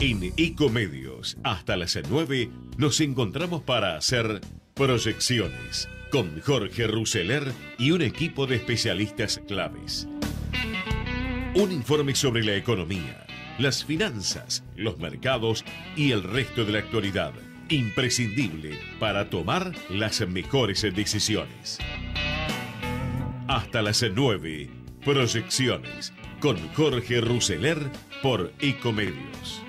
En Ecomedios, hasta las 9, nos encontramos para hacer proyecciones con Jorge Ruseler y un equipo de especialistas claves. Un informe sobre la economía, las finanzas, los mercados y el resto de la actualidad, imprescindible para tomar las mejores decisiones. Hasta las 9, proyecciones con Jorge Ruseler por Ecomedios.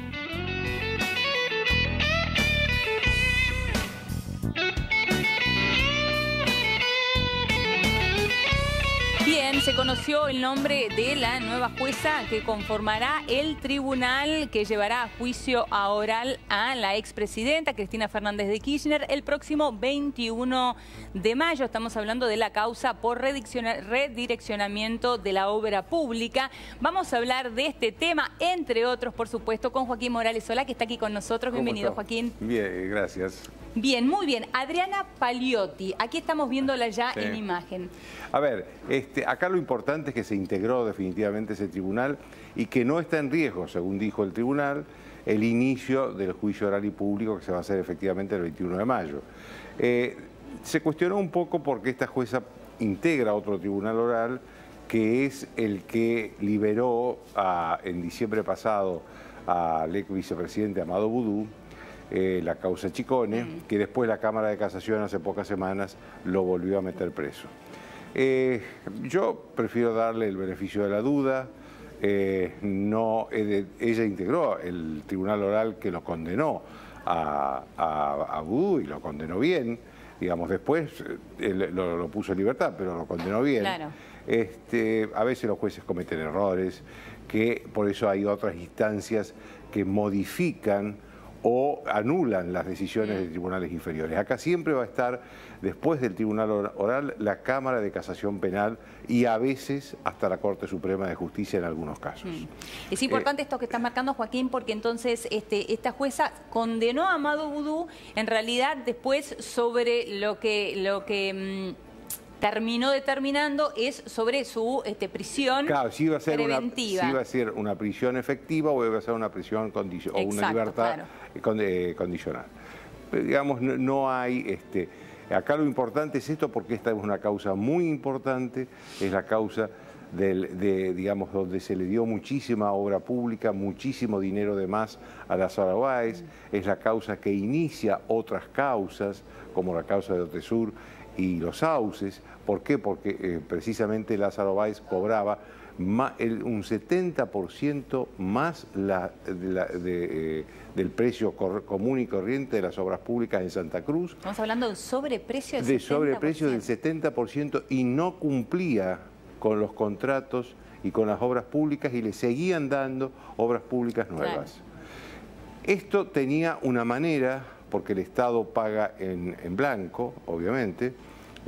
conoció el nombre de la nueva jueza que conformará el tribunal que llevará a juicio a oral a la expresidenta Cristina Fernández de Kirchner el próximo 21 de mayo. Estamos hablando de la causa por redireccionamiento de la obra pública. Vamos a hablar de este tema, entre otros, por supuesto, con Joaquín Morales Sola, que está aquí con nosotros. Bienvenido, Joaquín. Bien, gracias. Bien, muy bien. Adriana Paliotti, aquí estamos viéndola ya en imagen. A ver, este, acá lo importante es que se integró definitivamente ese tribunal y que no está en riesgo, según dijo el tribunal, el inicio del juicio oral y público que se va a hacer efectivamente el 21 de mayo. Eh, se cuestionó un poco porque esta jueza integra otro tribunal oral que es el que liberó en diciembre pasado al ex vicepresidente Amado Boudou, eh, la causa Chicone, que después la Cámara de Casación hace pocas semanas lo volvió a meter preso. Eh, yo prefiero darle el beneficio de la duda. Eh, no, ella integró el tribunal oral que lo condenó a, a, y lo condenó bien. Digamos, después lo, puso en libertad, pero lo condenó bien. Este, a veces los jueces cometen errores, que por eso hay otras instancias que modifican o anulan las decisiones de mm. tribunales inferiores. Acá siempre va a estar, después del tribunal oral, la Cámara de Casación Penal y a veces hasta la Corte Suprema de Justicia en algunos casos. Es importante eh, esto que estás marcando, Joaquín, porque entonces este, esta jueza condenó a Amado Vudú en realidad después sobre lo que... Lo que mm, terminó determinando es sobre su este, prisión si iba a ser preventiva. Una, si iba a ser una prisión efectiva o iba a ser una prisión eh, eh, condicional, una libertad condicional. digamos, no, hay... Este, acá lo importante es esto porque esta es una causa muy importante, es la causa del, de, digamos, donde se le dio muchísima obra pública, muchísimo dinero de más a las Araguáez, es la causa que inicia otras causas, como la causa de Otesur, y los sauces. ¿Por qué? Porque eh, precisamente Lázaro Báez cobraba un 70% más la, eh, del precio común y corriente de las obras públicas en Santa Cruz. Estamos hablando de sobreprecio del de 70%. De sobreprecio del 70% y no cumplía con los contratos y con las obras públicas y le seguían dando obras públicas nuevas. Esto tenía una manera, porque el Estado paga en, en blanco, obviamente,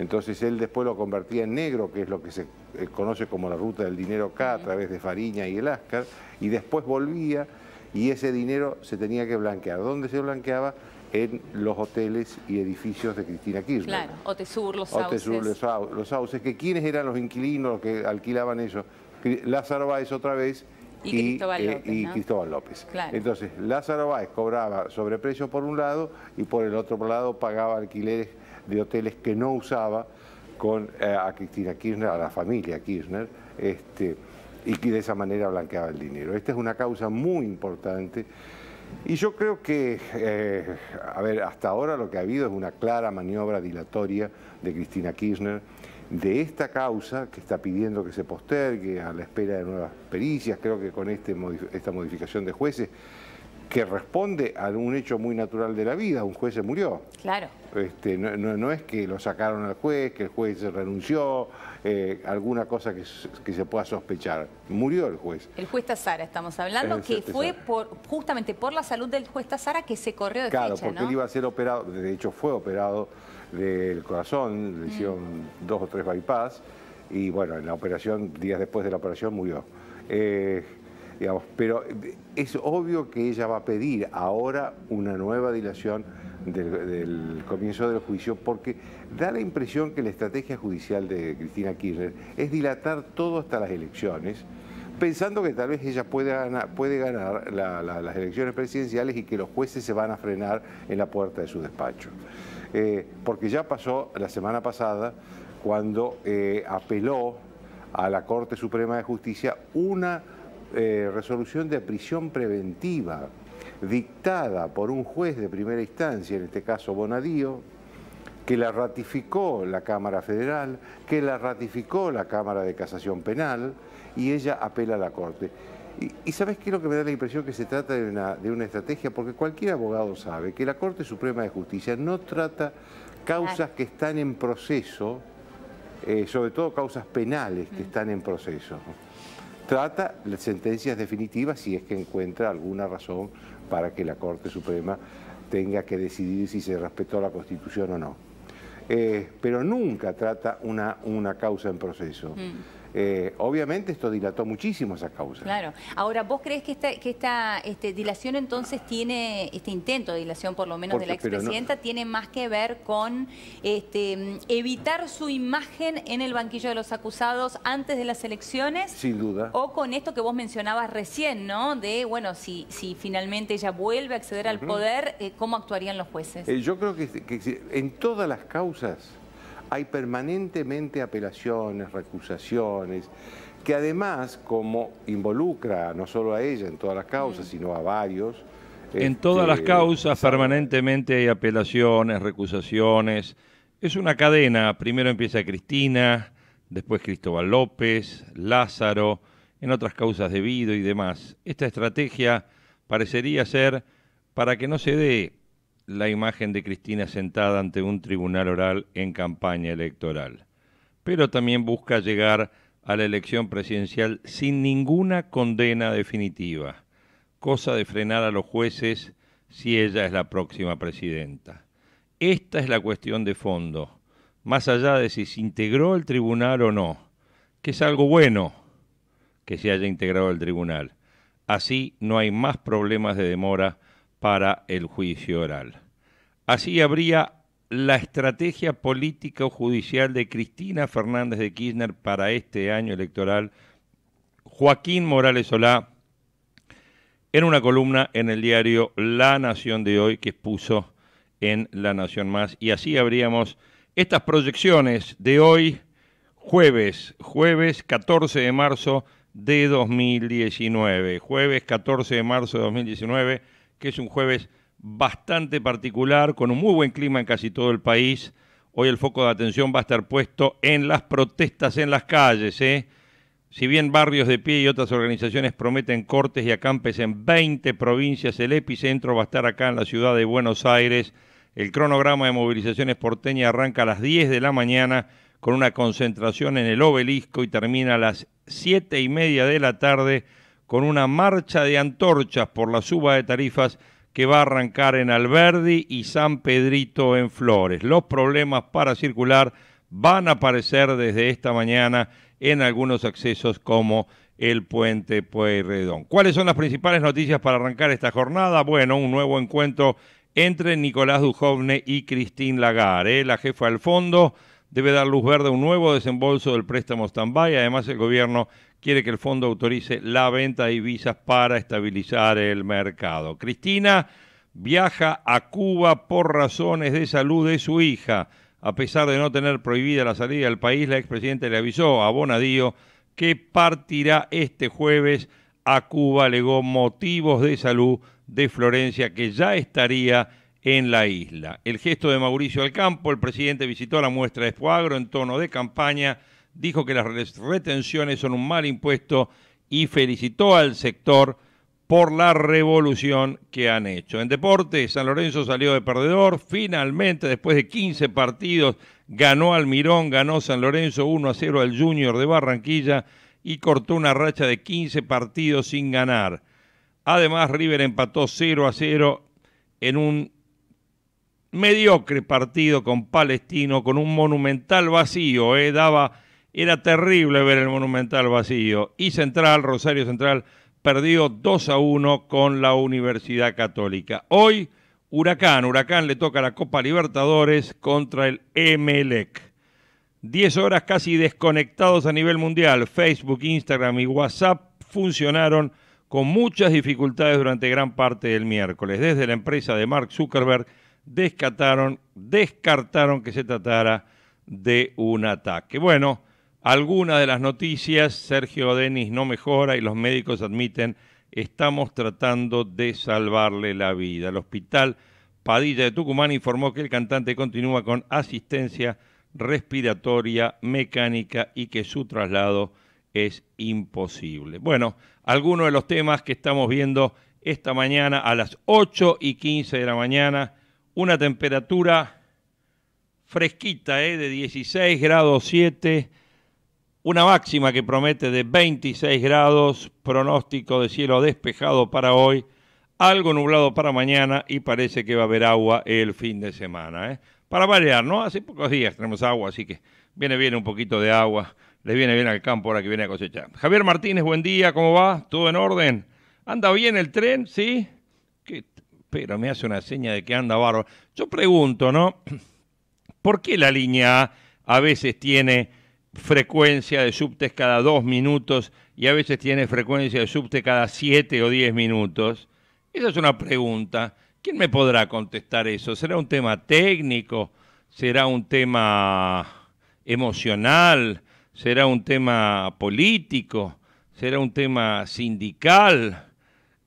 entonces él después lo convertía en negro, que es lo que se eh, conoce como la ruta del dinero acá, a través de Fariña y el Ascar, y después volvía y ese dinero se tenía que blanquear. ¿Dónde se blanqueaba? En los hoteles y edificios de Cristina Kirchner. Claro, Otesur, Los Sauces. Otesur, los, los Sauces, que quiénes eran los inquilinos que alquilaban ellos? Lázaro Báez otra vez y, Cristóbal, eh, López, Entonces, Lázaro Báez cobraba sobreprecio por un lado y por el otro lado pagaba alquileres de hoteles que no usaba con, eh, a Cristina Kirchner, a la familia Kirchner, este, y que de esa manera blanqueaba el dinero. Esta es una causa muy importante. Y yo creo que, eh, a ver, hasta ahora lo que ha habido es una clara maniobra dilatoria de Cristina Kirchner de esta causa que está pidiendo que se postergue a la espera de nuevas pericias. Creo que con este, esta modificación de jueces que responde a un hecho muy natural de la vida, un juez se murió. Claro. Este, no, no, es que lo sacaron al juez, que el juez se renunció, eh, alguna cosa que, se pueda sospechar. Murió el juez. El juez Tazara, estamos hablando, que fue por, justamente por la salud del juez Tazara que se corrió de claro, porque él iba a ser operado, de hecho fue operado del corazón, le mm. hicieron dos o tres bypass, y bueno, en la operación, días después de la operación murió. Eh, pero eh, es obvio que ella va a pedir ahora una nueva dilación del, comienzo del juicio porque da la impresión que la estrategia judicial de Cristina Kirchner es dilatar todo hasta las elecciones, pensando que tal vez ella puede ganar, las elecciones presidenciales y que los jueces se van a frenar en la puerta de su despacho. Eh, porque ya pasó la semana pasada cuando eh, apeló a la Corte Suprema de Justicia una eh, resolución de prisión preventiva dictada por un juez de primera instancia, en este caso Bonadío, que la ratificó la Cámara Federal, que la ratificó la Cámara de Casación Penal y ella apela a la Corte. Y, ¿sabes qué es lo que me da la impresión? Que se trata de una, estrategia, porque cualquier abogado sabe que la Corte Suprema de Justicia no trata causas que están en proceso, eh, sobre todo causas penales que están en proceso trata sentencias definitivas si es que encuentra alguna razón para que la Corte Suprema tenga que decidir si se respetó la Constitución o no. Eh, pero nunca trata una, una causa en proceso. Mm. Eh, obviamente esto dilató muchísimo esa causa. Claro. Ahora, ¿vos crees que esta, que esta este, dilación entonces tiene, este intento de dilación por lo menos de la expresidenta, tiene más que ver con este, evitar su imagen en el banquillo de los acusados antes de las elecciones? Sin duda. O con esto que vos mencionabas recién, ¿no? De, bueno, si, si finalmente ella vuelve a acceder al poder, eh, ¿cómo actuarían los jueces? Eh, yo creo que en todas las causas hay permanentemente apelaciones, recusaciones, que además, como involucra no solo a ella en todas las causas, sino a varios. En todas las este, causas permanentemente hay apelaciones, recusaciones. Es una cadena. Primero empieza Cristina, después Cristóbal López, Lázaro, en otras causas de Vido y demás. Esta estrategia parecería ser para que no se dé la imagen de Cristina sentada ante un tribunal oral en campaña electoral, pero también busca llegar a la elección presidencial sin ninguna condena definitiva, cosa de frenar a los jueces si ella es la próxima presidenta. Esta es la cuestión de fondo, más allá de si se integró el tribunal o no, que es algo bueno que se haya integrado el tribunal. Así no hay más problemas de demora para el juicio oral. Así habría la estrategia política o judicial de Cristina Fernández de Kirchner para este año electoral. Joaquín Morales Solá, en una columna en el diario La Nación de hoy que expuso en La Nación Más. Y así habríamos estas proyecciones de hoy, jueves, jueves 14 de marzo de 2019. Jueves 14 de marzo de 2019 que es un jueves bastante particular, con un muy buen clima en casi todo el país. Hoy el foco de atención va a estar puesto en las protestas en las calles. ¿eh? Si bien barrios de pie y otras organizaciones prometen cortes y acampes en 20 provincias, el epicentro va a estar acá en la ciudad de Buenos Aires. El cronograma de movilizaciones porteña arranca a las 10 de la mañana con una concentración en el obelisco y termina a las 7 y media de la tarde con una marcha de antorchas por la suba de tarifas que va a arrancar en Alberdi y San Pedrito en Flores. Los problemas para circular van a aparecer desde esta mañana en algunos accesos como el puente Pueyrredón. ¿Cuáles son las principales noticias para arrancar esta jornada? Bueno, un nuevo encuentro entre Nicolás Dujovne y Cristín Lagarde. ¿eh? La jefa del fondo debe dar luz verde a un nuevo desembolso del préstamo stand Además, el gobierno quiere que el fondo autorice la venta de divisas para estabilizar el mercado. Cristina viaja a Cuba por razones de salud de su hija. A pesar de no tener prohibida la salida del país, la expresidente le avisó a Bonadío que partirá este jueves a Cuba, alegó motivos de salud de Florencia, que ya estaría en la isla. El gesto de Mauricio Alcampo, el presidente visitó la muestra de Fuagro en tono de campaña dijo que las retenciones son un mal impuesto y felicitó al sector por la revolución que han hecho. En deporte, San Lorenzo salió de perdedor, finalmente después de 15 partidos ganó Almirón, ganó San Lorenzo 1 a 0 al Junior de Barranquilla y cortó una racha de 15 partidos sin ganar. Además, River empató 0 a 0 en un mediocre partido con Palestino, con un monumental vacío, ¿eh? daba era terrible ver el Monumental vacío. Y Central, Rosario Central, perdió 2 a 1 con la Universidad Católica. Hoy, Huracán. Huracán le toca la Copa Libertadores contra el Emelec. Diez horas casi desconectados a nivel mundial. Facebook, Instagram y WhatsApp funcionaron con muchas dificultades durante gran parte del miércoles. Desde la empresa de Mark Zuckerberg descartaron, descartaron que se tratara de un ataque. Bueno, algunas de las noticias, Sergio Denis no mejora y los médicos admiten, estamos tratando de salvarle la vida. El hospital Padilla de Tucumán informó que el cantante continúa con asistencia respiratoria mecánica y que su traslado es imposible. Bueno, algunos de los temas que estamos viendo esta mañana a las 8 y 15 de la mañana, una temperatura fresquita, ¿eh? de 16 grados 7 una máxima que promete de 26 grados, pronóstico de cielo despejado para hoy, algo nublado para mañana y parece que va a haber agua el fin de semana. ¿eh? Para variar, ¿no? Hace pocos días tenemos agua, así que viene bien un poquito de agua, le viene bien al campo ahora que viene a cosechar. Javier Martínez, buen día, ¿cómo va? ¿Todo en orden? ¿Anda bien el tren? ¿Sí? Pero me hace una seña de que anda bárbaro. Yo pregunto, ¿no? ¿Por qué la línea A a veces tiene frecuencia de subtes cada dos minutos y a veces tiene frecuencia de subte cada siete o diez minutos? Esa es una pregunta. ¿Quién me podrá contestar eso? ¿Será un tema técnico? ¿Será un tema emocional? ¿Será un tema político? ¿Será un tema sindical?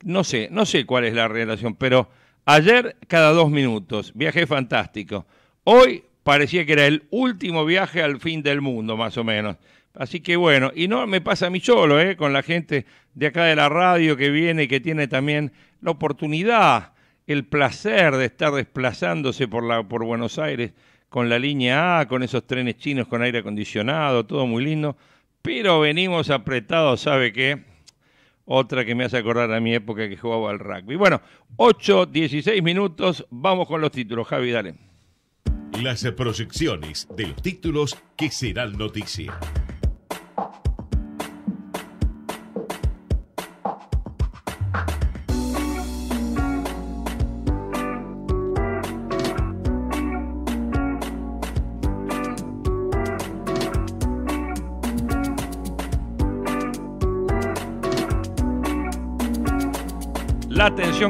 No sé, no sé cuál es la relación, pero ayer cada dos minutos, viaje fantástico. Hoy parecía que era el último viaje al fin del mundo, más o menos. Así que bueno, y no me pasa a mí solo, ¿eh? con la gente de acá de la radio que viene y que tiene también la oportunidad, el placer de estar desplazándose por, la, por Buenos Aires con la línea A, con esos trenes chinos con aire acondicionado, todo muy lindo, pero venimos apretados, ¿sabe qué? Otra que me hace acordar a mi época que jugaba al rugby. Bueno, 8, 16 minutos, vamos con los títulos, Javi, dale las proyecciones de los títulos que serán noticia.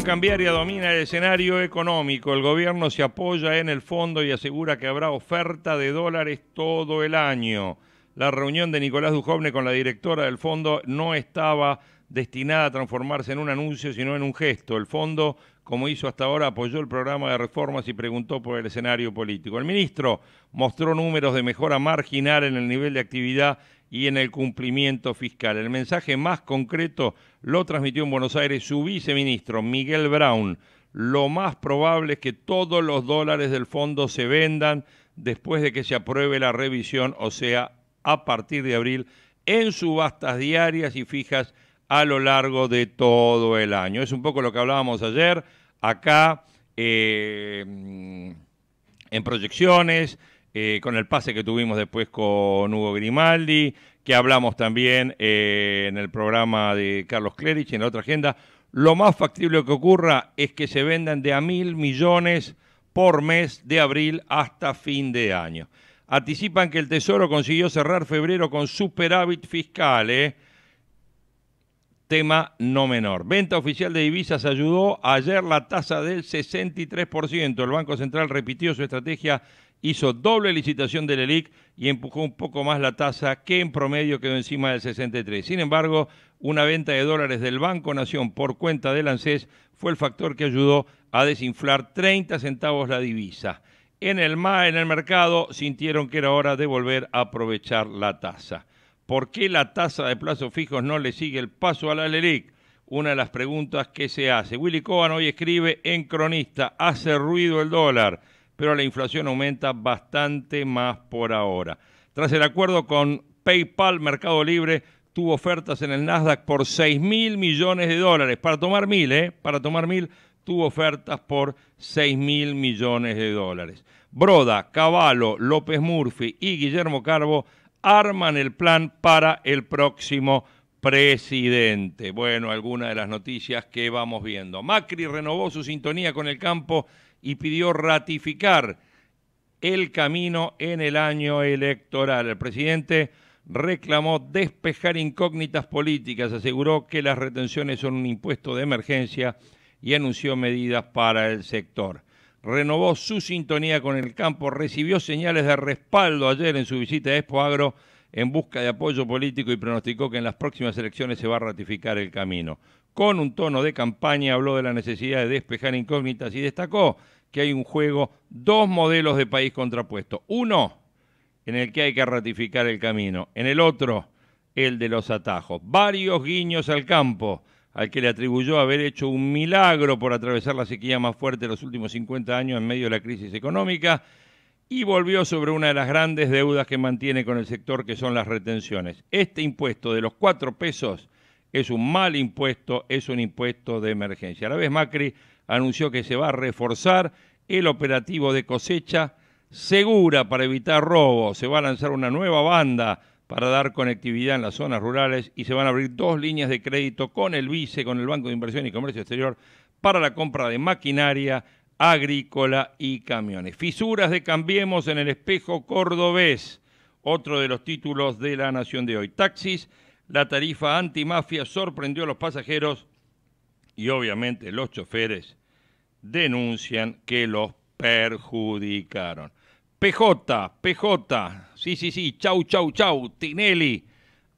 cambiaria domina el escenario económico. El gobierno se apoya en el fondo y asegura que habrá oferta de dólares todo el año. La reunión de Nicolás Dujovne con la directora del fondo no estaba destinada a transformarse en un anuncio, sino en un gesto. El fondo, como hizo hasta ahora, apoyó el programa de reformas y preguntó por el escenario político. El ministro mostró números de mejora marginal en el nivel de actividad y en el cumplimiento fiscal. El mensaje más concreto lo transmitió en Buenos Aires su viceministro, Miguel Brown. Lo más probable es que todos los dólares del fondo se vendan después de que se apruebe la revisión, o sea, a partir de abril, en subastas diarias y fijas a lo largo de todo el año. Es un poco lo que hablábamos ayer, acá, eh, en proyecciones, eh, con el pase que tuvimos después con Hugo Grimaldi, que hablamos también eh, en el programa de Carlos Clerich, en la otra agenda. Lo más factible que ocurra es que se vendan de a mil millones por mes de abril hasta fin de año. Anticipan que el Tesoro consiguió cerrar febrero con superávit fiscal, eh. tema no menor. Venta oficial de divisas ayudó ayer la tasa del 63%. El Banco Central repitió su estrategia hizo doble licitación del ELIC y empujó un poco más la tasa que en promedio quedó encima del 63. Sin embargo, una venta de dólares del Banco Nación por cuenta del ANSES fue el factor que ayudó a desinflar 30 centavos la divisa. En el, en el mercado sintieron que era hora de volver a aprovechar la tasa. ¿Por qué la tasa de plazos fijos no le sigue el paso a la LELIC? Una de las preguntas que se hace. Willy Cohen hoy escribe en Cronista, hace ruido el dólar pero la inflación aumenta bastante más por ahora. Tras el acuerdo con PayPal, Mercado Libre tuvo ofertas en el Nasdaq por 6 mil millones de dólares. Para tomar mil, ¿eh? Para tomar mil, tuvo ofertas por 6 mil millones de dólares. Broda, Cavallo, López Murphy y Guillermo Carbo arman el plan para el próximo presidente. Bueno, algunas de las noticias que vamos viendo. Macri renovó su sintonía con el campo y pidió ratificar el camino en el año electoral. El presidente reclamó despejar incógnitas políticas, aseguró que las retenciones son un impuesto de emergencia y anunció medidas para el sector. Renovó su sintonía con el campo, recibió señales de respaldo ayer en su visita a Expo Agro en busca de apoyo político y pronosticó que en las próximas elecciones se va a ratificar el camino. Con un tono de campaña habló de la necesidad de despejar incógnitas y destacó que hay un juego, dos modelos de país contrapuesto. Uno, en el que hay que ratificar el camino. En el otro, el de los atajos. Varios guiños al campo, al que le atribuyó haber hecho un milagro por atravesar la sequía más fuerte de los últimos 50 años en medio de la crisis económica, y volvió sobre una de las grandes deudas que mantiene con el sector, que son las retenciones. Este impuesto de los cuatro pesos es un mal impuesto, es un impuesto de emergencia. A la vez, Macri anunció que se va a reforzar el operativo de cosecha segura para evitar robos. Se va a lanzar una nueva banda para dar conectividad en las zonas rurales y se van a abrir dos líneas de crédito con el vice, con el Banco de Inversión y Comercio Exterior, para la compra de maquinaria agrícola y camiones. Fisuras de Cambiemos en el espejo cordobés, otro de los títulos de la Nación de hoy. Taxis, la tarifa antimafia sorprendió a los pasajeros y obviamente los choferes denuncian que los perjudicaron. PJ, PJ, sí, sí, sí, chau, chau, chau, Tinelli,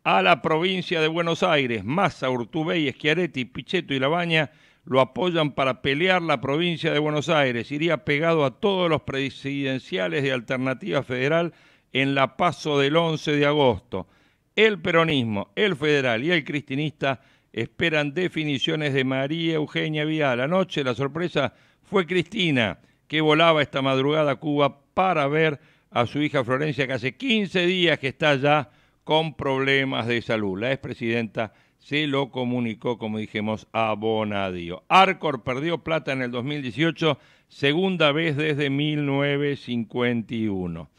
a la provincia de Buenos Aires, Massa, Urtubey, Schiaretti, Pichetto y Labaña lo apoyan para pelear la provincia de Buenos Aires. Iría pegado a todos los presidenciales de Alternativa Federal en la paso del 11 de agosto. El peronismo, el federal y el cristinista esperan definiciones de María Eugenia Vial. Anoche la sorpresa fue Cristina, que volaba esta madrugada a Cuba para ver a su hija Florencia, que hace 15 días que está ya con problemas de salud. La expresidenta se lo comunicó, como dijimos, a Bonadío. Arcor perdió plata en el 2018, segunda vez desde 1951.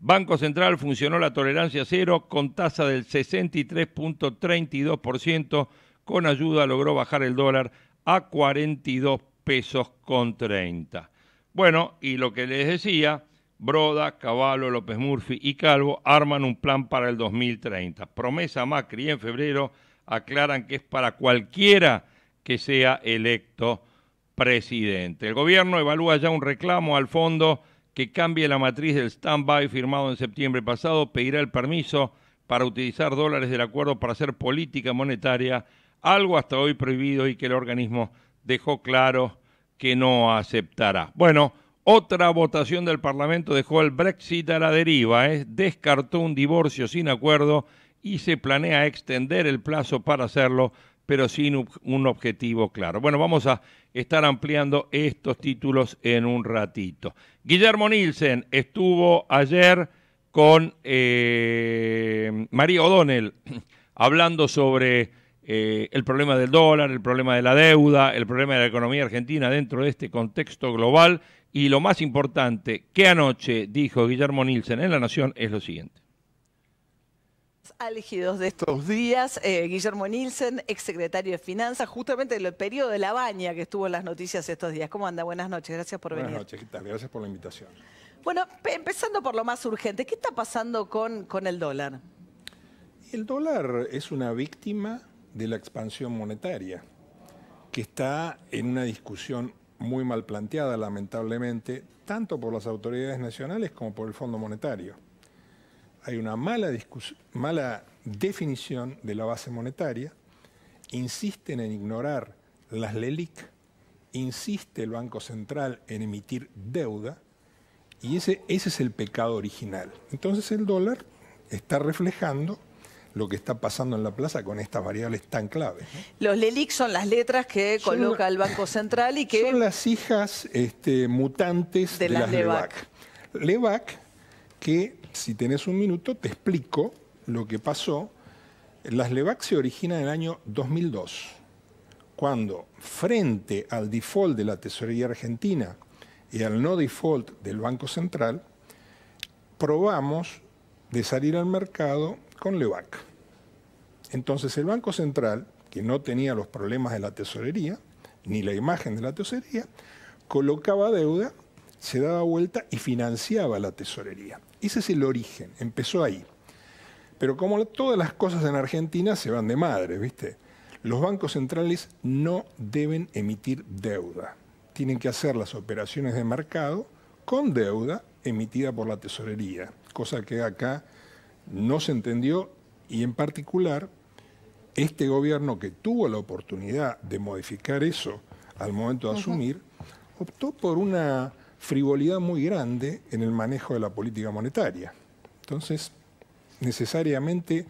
Banco Central funcionó la tolerancia cero con tasa del 63.32%, con ayuda logró bajar el dólar a 42 pesos con 30. Bueno, y lo que les decía, Broda, Caballo, López Murphy y Calvo arman un plan para el 2030. Promesa Macri en febrero aclaran que es para cualquiera que sea electo presidente. El gobierno evalúa ya un reclamo al fondo que cambie la matriz del stand-by firmado en septiembre pasado, pedirá el permiso para utilizar dólares del acuerdo para hacer política monetaria algo hasta hoy prohibido y que el organismo dejó claro que no aceptará. Bueno, otra votación del Parlamento dejó el Brexit a la deriva, ¿eh? descartó un divorcio sin acuerdo y se planea extender el plazo para hacerlo, pero sin un objetivo claro. Bueno, vamos a estar ampliando estos títulos en un ratito. Guillermo Nielsen estuvo ayer con eh, María O'Donnell hablando sobre eh, el problema del dólar, el problema de la deuda, el problema de la economía argentina dentro de este contexto global. Y lo más importante que anoche dijo Guillermo Nielsen en La Nación es lo siguiente ...alegidos de estos días. Eh, Guillermo Nielsen, exsecretario de Finanzas, justamente el periodo de la baña que estuvo en las noticias estos días. ¿Cómo anda? Buenas noches, gracias por venir. Buenas noches, ¿qué Gracias por la invitación. Bueno, empezando por lo más urgente, ¿qué está pasando con, con el dólar? El dólar es una víctima de la expansión monetaria, que está en una discusión muy mal planteada, lamentablemente, tanto por las autoridades nacionales como por el Fondo Monetario. Hay una mala, mala definición de la base monetaria, insisten en ignorar las LELIC, insiste el Banco Central en emitir deuda, y ese, ese es el pecado original. Entonces el dólar está reflejando lo que está pasando en la plaza con estas variables tan clave. Los LELIC son las letras que coloca el Banco Central y que... Son las hijas este, mutantes de, las, las, LEVAC. LEVAC, que si tenés un minuto te explico lo que pasó. Las LEVAC se originan en el año 2002, cuando frente al default de la Tesorería Argentina y al no default del Banco Central, probamos de salir al mercado con LEVAC. Entonces el Banco Central, que no tenía los problemas de la tesorería, ni la imagen de la tesorería, colocaba deuda, se daba vuelta y financiaba la tesorería. Ese es el origen, empezó ahí. Pero como todas las cosas en Argentina se van de madre, ¿viste? Los bancos centrales no deben emitir deuda. Tienen que hacer las operaciones de mercado con deuda emitida por la tesorería, cosa que acá no se entendió y en particular este gobierno que tuvo la oportunidad de modificar eso al momento de asumir, optó por una frivolidad muy grande en el manejo de la política monetaria. Entonces, necesariamente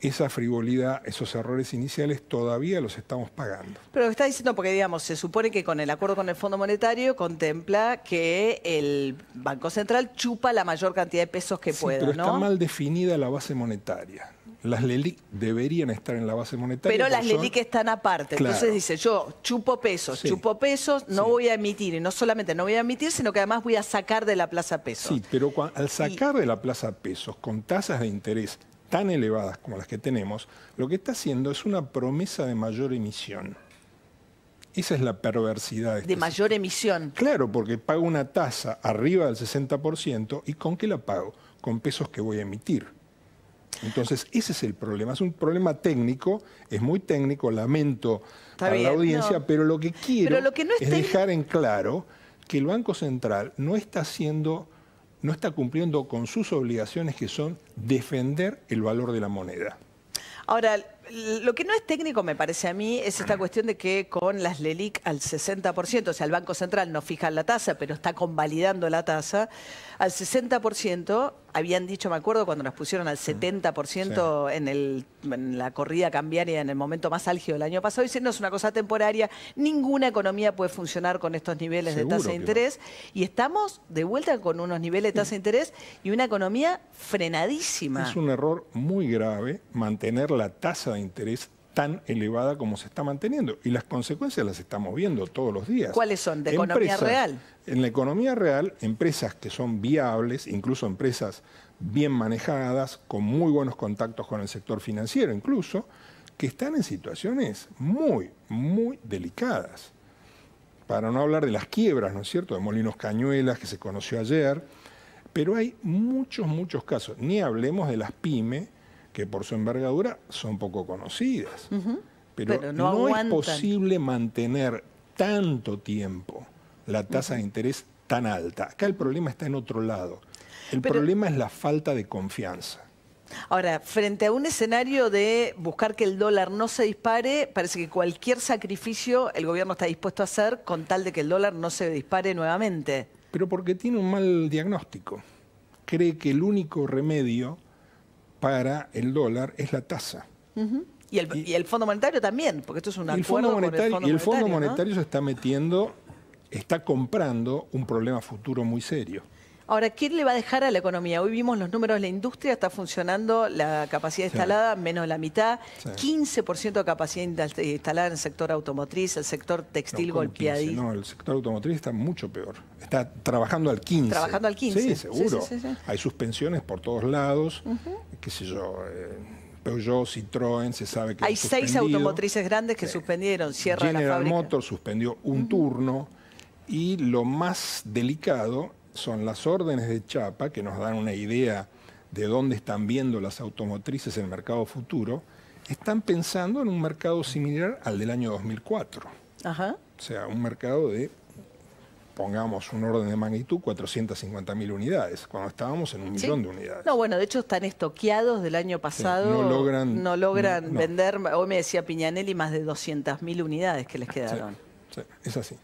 esa frivolidad, esos errores iniciales todavía los estamos pagando. Pero está diciendo porque, digamos, se supone que con el acuerdo con el Fondo Monetario contempla que el Banco Central chupa la mayor cantidad de pesos que puede. pero está mal definida la base monetaria. Las LELIC deberían estar en la base monetaria. Pero las LELIC están aparte. Entonces dice, yo chupo pesos, chupo pesos, no voy a emitir. Y no solamente no voy a emitir, sino que además voy a sacar de la plaza pesos. Sí, pero al sacar de la plaza pesos con tasas de interés tan elevadas como las que tenemos, lo que está haciendo es una promesa de mayor emisión. Esa es la perversidad. De, este mayor emisión. Claro, porque pago una tasa arriba del 60% y ¿con qué la pago? Con pesos que voy a emitir. Entonces, ese es el problema. Es un problema técnico, es muy técnico, lamento a la audiencia, pero lo que quiero es, dejar en claro que el Banco Central no está haciendo no está cumpliendo con sus obligaciones que son defender el valor de la moneda. Ahora, lo que no es técnico, me parece a mí, es esta cuestión de que con las LELIC al 60%, o sea, el Banco Central no fija la tasa, pero está convalidando la tasa, al 60%, habían dicho, me acuerdo, cuando nos pusieron al 70% mm, en, la corrida cambiaria en el momento más álgido del año pasado, no es una cosa temporaria, ninguna economía puede funcionar con estos niveles de tasa de interés. Y estamos de vuelta con unos niveles de tasa de mm. interés y una economía frenadísima. Es un error muy grave mantener la tasa de interés tan elevada como se está manteniendo. Y las consecuencias las estamos viendo todos los días. ¿Cuáles son? ¿De economía real? En la economía real, empresas que son viables, incluso empresas bien manejadas, con muy buenos contactos con el sector financiero incluso, que están en situaciones muy, muy delicadas. Para no hablar de las quiebras, ¿no es cierto?, de Molinos Cañuelas, que se conoció ayer, pero hay muchos, muchos casos. Ni hablemos de las pymes que por su envergadura son poco conocidas. Pero, no, es posible mantener tanto tiempo la tasa de interés tan alta. Acá el problema está en otro lado. El problema es la falta de confianza. Ahora, frente a un escenario de buscar que el dólar no se dispare, parece que cualquier sacrificio el gobierno está dispuesto a hacer con tal de que el dólar no se dispare nuevamente. Pero porque tiene un mal diagnóstico. Cree que el único remedio para el dólar es la tasa. y, el, Fondo Monetario también, porque esto es un el Fondo Y el Fondo monetario se está metiendo, está comprando un problema futuro muy serio. Ahora, ¿qué le va a dejar a la economía? Hoy vimos los números de la industria, está funcionando la capacidad instalada menos la mitad, 15% de capacidad instalada en el sector automotriz, el sector textil no, golpeadísimo. No, el sector automotriz está mucho peor. Está trabajando al 15. Trabajando al 15. Sí, seguro. Hay suspensiones por todos lados, qué sé yo. Eh, Peugeot, Citroën, se sabe que... Hay seis automotrices grandes que suspendieron, cierran General la fábrica. Motors suspendió un turno y lo más delicado son las órdenes de chapa que nos dan una idea de dónde están viendo las automotrices en el mercado futuro, están pensando en un mercado similar al del año 2004. O sea, un mercado de, pongamos un orden de magnitud, 450.000 unidades, cuando estábamos en un millón de unidades. No, bueno, de hecho están estoqueados del año pasado. no logran, vender, hoy me decía Piñanelli, más de 200.000 unidades que les quedaron. Sí, es así.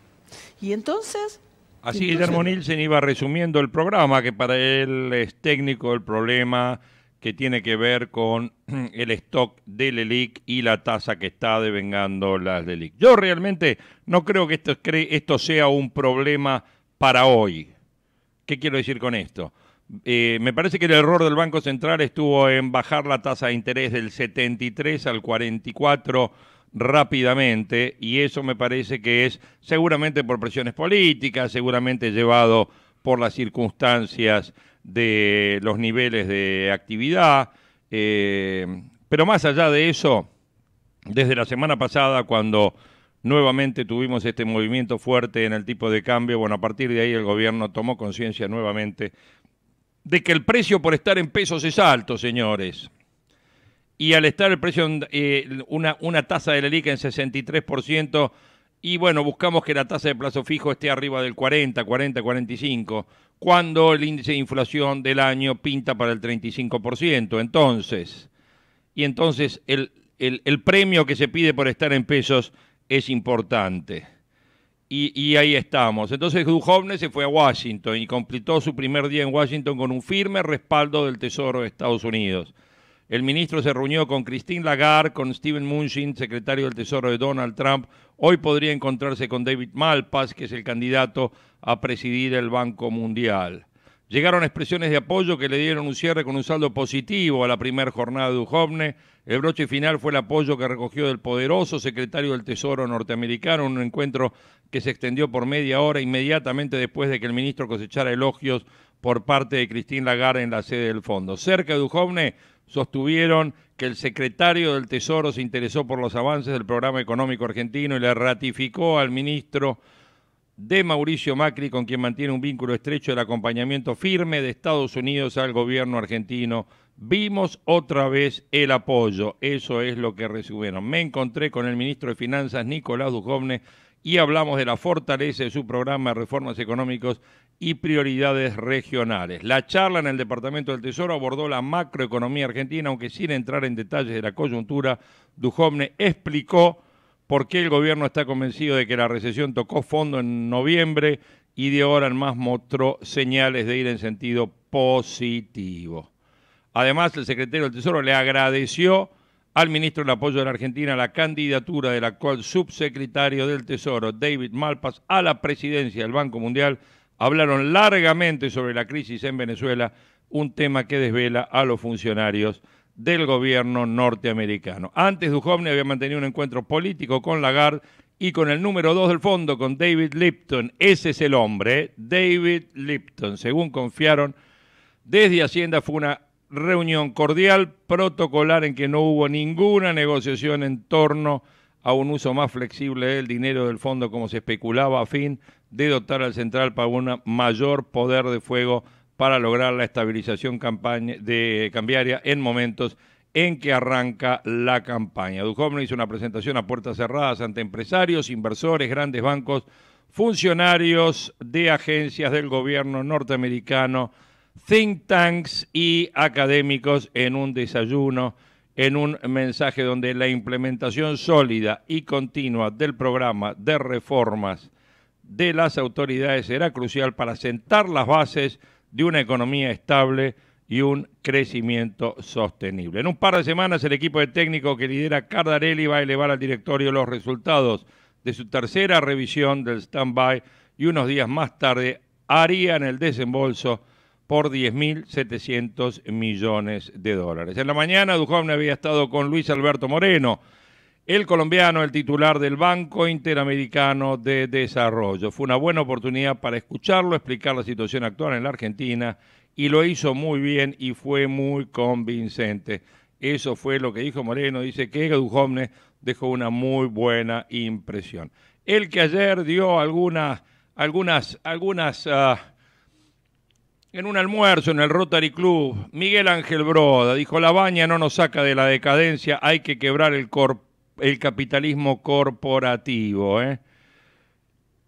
Y entonces, Así Guillermo Nielsen iba resumiendo el programa, que para él es técnico el problema que tiene que ver con el stock de ELIC y la tasa que está devengando las LELIC. E Yo realmente no creo que esto, esto sea un problema para hoy. ¿Qué quiero decir con esto? Eh, me parece que el error del Banco Central estuvo en bajar la tasa de interés del 73 al 44 rápidamente y eso me parece que es seguramente por presiones políticas, seguramente llevado por las circunstancias de los niveles de actividad, eh, pero más allá de eso, desde la semana pasada cuando nuevamente tuvimos este movimiento fuerte en el tipo de cambio, bueno, a partir de ahí el gobierno tomó conciencia nuevamente de que el precio por estar en pesos es alto, señores y al estar el precio, eh, una, tasa de la LIC en 63%, y bueno, buscamos que la tasa de plazo fijo esté arriba del 40, 40, 45, cuando el índice de inflación del año pinta para el 35%. Entonces, y entonces el, el, premio que se pide por estar en pesos es importante. Y, y ahí estamos. Entonces Duhovne se fue a Washington y completó su primer día en Washington con un firme respaldo del Tesoro de Estados Unidos. El ministro se reunió con Christine Lagarde, con Steven Munchin, secretario del Tesoro de Donald Trump. Hoy podría encontrarse con David Malpass, que es el candidato a presidir el Banco Mundial. Llegaron expresiones de apoyo que le dieron un cierre con un saldo positivo a la primera jornada de Duhovne. El broche final fue el apoyo que recogió del poderoso secretario del Tesoro norteamericano, un encuentro que se extendió por media hora inmediatamente después de que el ministro cosechara elogios por parte de Cristín Lagarde en la sede del fondo. Cerca de Dujovne sostuvieron que el secretario del Tesoro se interesó por los avances del programa económico argentino y le ratificó al ministro de Mauricio Macri, con quien mantiene un vínculo estrecho el acompañamiento firme de Estados Unidos al gobierno argentino. Vimos otra vez el apoyo, eso es lo que recibieron. Me encontré con el ministro de Finanzas, Nicolás Dujovne, y hablamos de la fortaleza de su programa de reformas económicas y prioridades regionales. La charla en el Departamento del Tesoro abordó la macroeconomía argentina, aunque sin entrar en detalles de la coyuntura, Dujovne explicó por qué el gobierno está convencido de que la recesión tocó fondo en noviembre y de ahora en más mostró señales de ir en sentido positivo. Además, el secretario del Tesoro le agradeció al ministro del apoyo de la Argentina a la candidatura del actual subsecretario del Tesoro, David Malpas, a la presidencia del Banco Mundial. Hablaron largamente sobre la crisis en Venezuela, un tema que desvela a los funcionarios del gobierno norteamericano. Antes, Duhovne había mantenido un encuentro político con Lagarde y con el número dos del fondo, con David Lipton. Ese es el hombre, David Lipton. Según confiaron, desde Hacienda fue una reunión cordial, protocolar, en que no hubo ninguna negociación en torno a un uso más flexible del dinero del fondo como se especulaba a fin de dotar al central para un mayor poder de fuego para lograr la estabilización de cambiaria en momentos en que arranca la campaña. Duhovno hizo una presentación a puertas cerradas ante empresarios, inversores, grandes bancos, funcionarios de agencias del gobierno norteamericano, think tanks y académicos en un desayuno, en un mensaje donde la implementación sólida y continua del programa de reformas de las autoridades será crucial para sentar las bases de una economía estable y un crecimiento sostenible. En un par de semanas el equipo de técnico que lidera Cardarelli va a elevar al directorio los resultados de su tercera revisión del stand-by y unos días más tarde harían el desembolso por 10.700 millones de dólares. En la mañana, dujomne había estado con Luis Alberto Moreno, el colombiano, el titular del Banco Interamericano de Desarrollo. Fue una buena oportunidad para escucharlo, explicar la situación actual en la Argentina y lo hizo muy bien y fue muy convincente. Eso fue lo que dijo Moreno, dice que Dujomne dejó una muy buena impresión. El que ayer dio algunas, algunas, ah, en un almuerzo en el Rotary Club, Miguel Ángel Broda dijo, la baña no nos saca de la decadencia, hay que quebrar el, el capitalismo corporativo. ¿eh?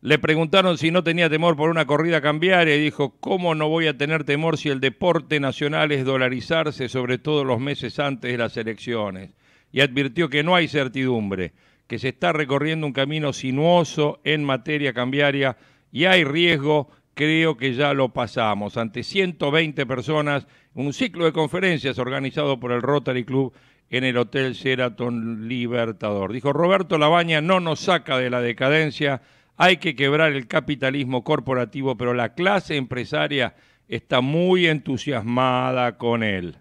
Le preguntaron si no tenía temor por una corrida cambiaria y dijo, ¿cómo no voy a tener temor si el deporte nacional es dolarizarse, sobre todo los meses antes de las elecciones? Y advirtió que no hay certidumbre, que se está recorriendo un camino sinuoso en materia cambiaria y hay riesgo creo que ya lo pasamos. Ante 120 personas, un ciclo de conferencias organizado por el Rotary Club en el Hotel Sheraton Libertador. Dijo Roberto Labaña, no nos saca de la decadencia, hay que quebrar el capitalismo corporativo, pero la clase empresaria está muy entusiasmada con él.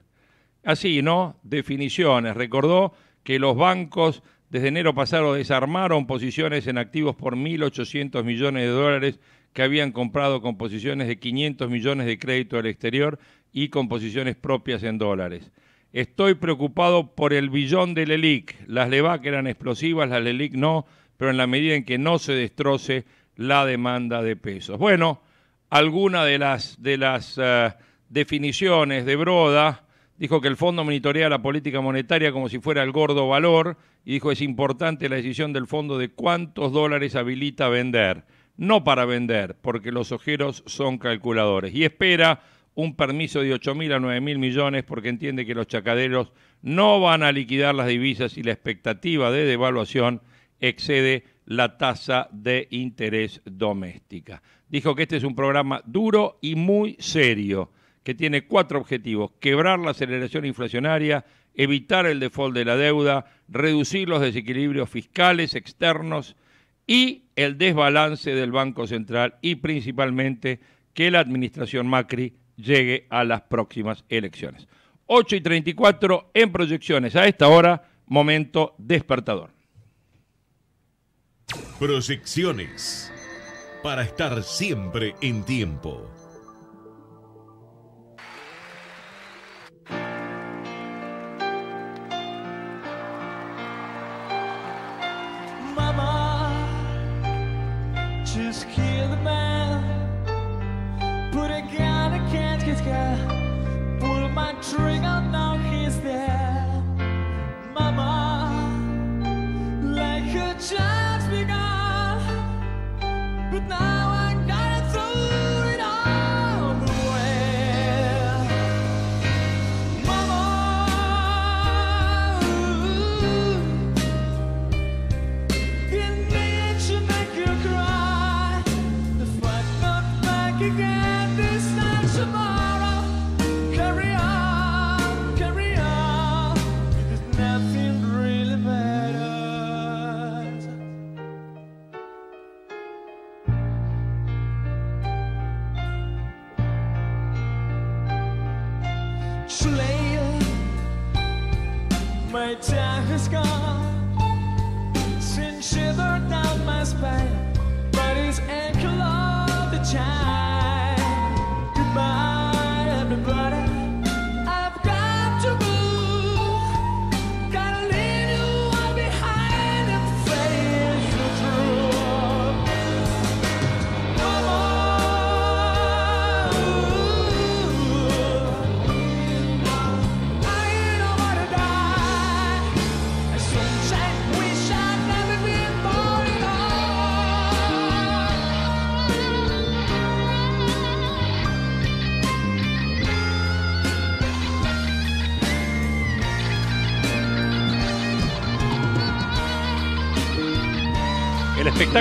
Así, ¿no? Definiciones. Recordó que los bancos desde enero pasado desarmaron posiciones en activos por 1.800 millones de dólares que habían comprado composiciones de 500 millones de crédito al exterior y composiciones propias en dólares. Estoy preocupado por el billón de LELIC. Las LEVAC eran explosivas, las LELIC no, pero en la medida en que no se destroce la demanda de pesos. Bueno, alguna de las, de las eh, definiciones de Broda dijo que el fondo monitorea la política monetaria como si fuera el gordo valor y dijo es importante la decisión del fondo de cuántos dólares habilita vender no para vender, porque los ojeros son calculadores. Y espera un permiso de 8.000 a 9.000 millones porque entiende que los chacaderos no van a liquidar las divisas y la expectativa de devaluación excede la tasa de interés doméstica. Dijo que este es un programa duro y muy serio, que tiene cuatro objetivos, quebrar la aceleración inflacionaria, evitar el default de la deuda, reducir los desequilibrios fiscales externos y el desbalance del Banco Central y principalmente que la administración Macri llegue a las próximas elecciones. 8 y 34 en proyecciones. A esta hora, momento despertador. Proyecciones para estar siempre en tiempo. just kill the man Put a gun against his guy Pull my trigger now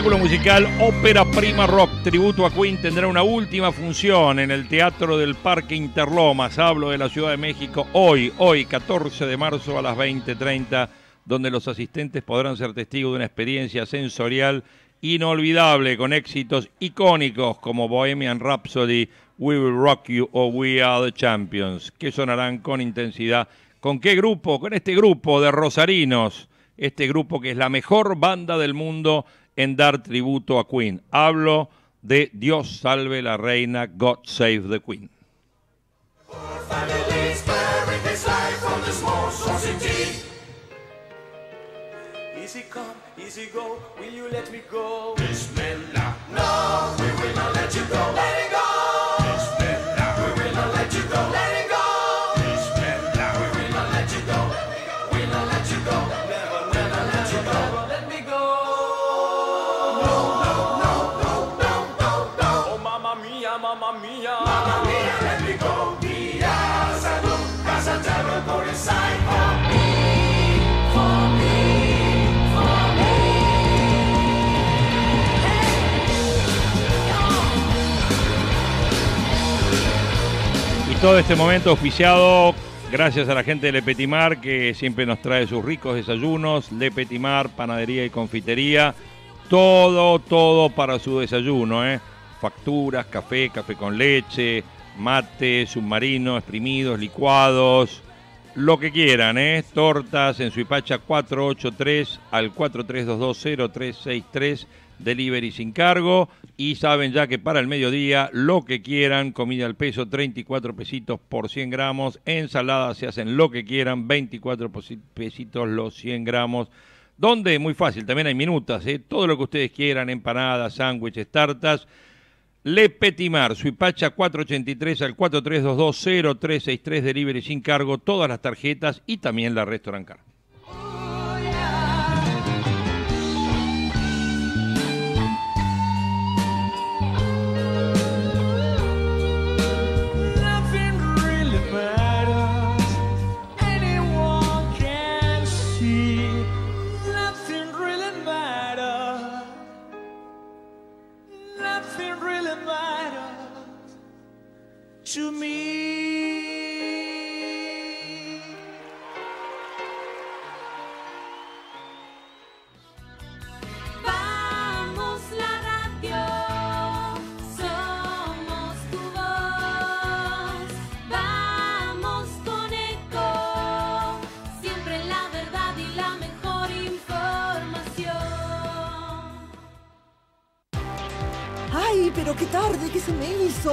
espectáculo musical Ópera Prima Rock, tributo a Queen, tendrá una última función en el Teatro del Parque Interlomas. Hablo de la Ciudad de México hoy, hoy, 14 de marzo a las 20.30, donde los asistentes podrán ser testigos de una experiencia sensorial inolvidable con éxitos icónicos como Bohemian Rhapsody, We Will Rock You o We Are the Champions, que sonarán con intensidad. ¿Con qué grupo? Con este grupo de rosarinos, este grupo que es la mejor banda del mundo en dar tributo a Queen. Hablo de Dios salve la reina, God save the Queen. Easy come, easy go, will you let me go? Bismillah, no, we will not let you go. todo este momento oficiado gracias a la gente de Le que siempre nos trae sus ricos desayunos. Le panadería y confitería. Todo, todo para su desayuno. ¿eh? Facturas, café, café con leche, mate, submarino, exprimidos, licuados. Lo que quieran, ¿eh? Tortas en su Suipacha 483 al 43220363 delivery sin cargo y saben ya que para el mediodía lo que quieran, comida al peso 34 pesitos por 100 gramos, ensaladas se hacen lo que quieran, 24 pesitos los 100 gramos, donde muy fácil, también hay minutas, ¿eh? todo lo que ustedes quieran, empanadas, sándwiches, tartas. Le Petimar, Suipacha 483 al 4322-0363, delivery sin cargo, todas las tarjetas y también la Restaurant Car. Vamos la radio, somos tu voz. Vamos con eco, siempre la verdad y la mejor información. Ay, pero qué tarde que se me hizo.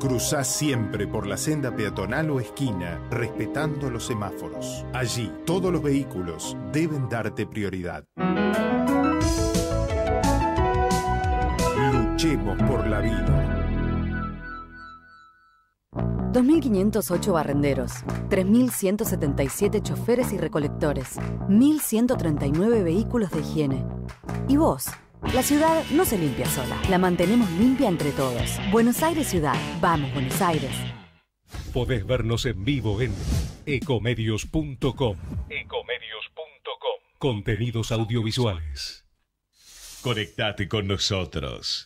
Cruzá siempre por la senda peatonal o esquina, respetando los semáforos. Allí, todos los vehículos deben darte prioridad. Luchemos por la vida. 2.508 barrenderos, 3.177 choferes y recolectores, 1.139 vehículos de higiene. ¿Y vos? La ciudad no se limpia sola, la mantenemos limpia entre todos. Buenos Aires Ciudad, vamos Buenos Aires. Podés vernos en vivo en ecomedios.com. Ecomedios.com. Contenidos audiovisuales. Conectate con nosotros.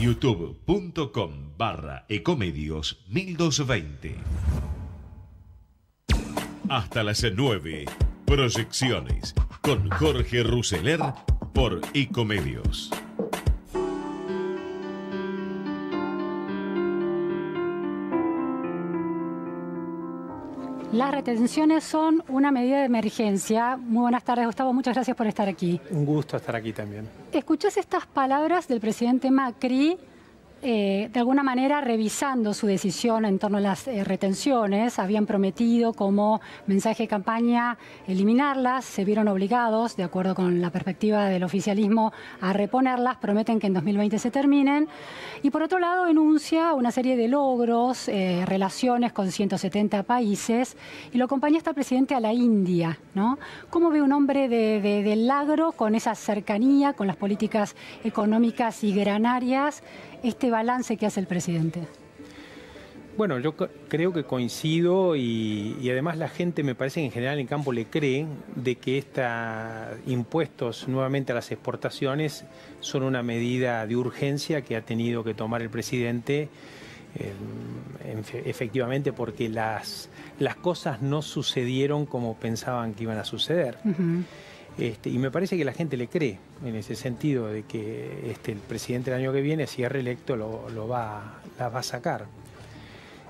youtube.com barra ecomedios 1220. Hasta las 9. Proyecciones con Jorge Ruseler por Icomedios. Las retenciones son una medida de emergencia. Muy buenas tardes, Gustavo. Muchas gracias por estar aquí. Un gusto estar aquí también. Escuchas estas palabras del presidente Macri eh, de alguna manera revisando su decisión en torno a las eh, retenciones. Habían prometido como mensaje de campaña eliminarlas, se vieron obligados, de acuerdo con la perspectiva del oficialismo, a reponerlas, prometen que en 2020 se terminen. Y por otro lado, enuncia una serie de logros, eh, relaciones con 170 países, y lo acompaña hasta el presidente a la India. ¿no? ¿Cómo ve un hombre de, de, del agro con esa cercanía, con las políticas económicas y granarias? este balance que hace el presidente? Bueno, yo creo que coincido y, además la gente me parece que en general en campo le creen de que estos impuestos nuevamente a las exportaciones son una medida de urgencia que ha tenido que tomar el presidente eh, efectivamente porque las, las cosas no sucedieron como pensaban que iban a suceder. Este, y me parece que la gente le cree en ese sentido de que este, el presidente el año que viene, si es reelecto, lo, va, las va a sacar.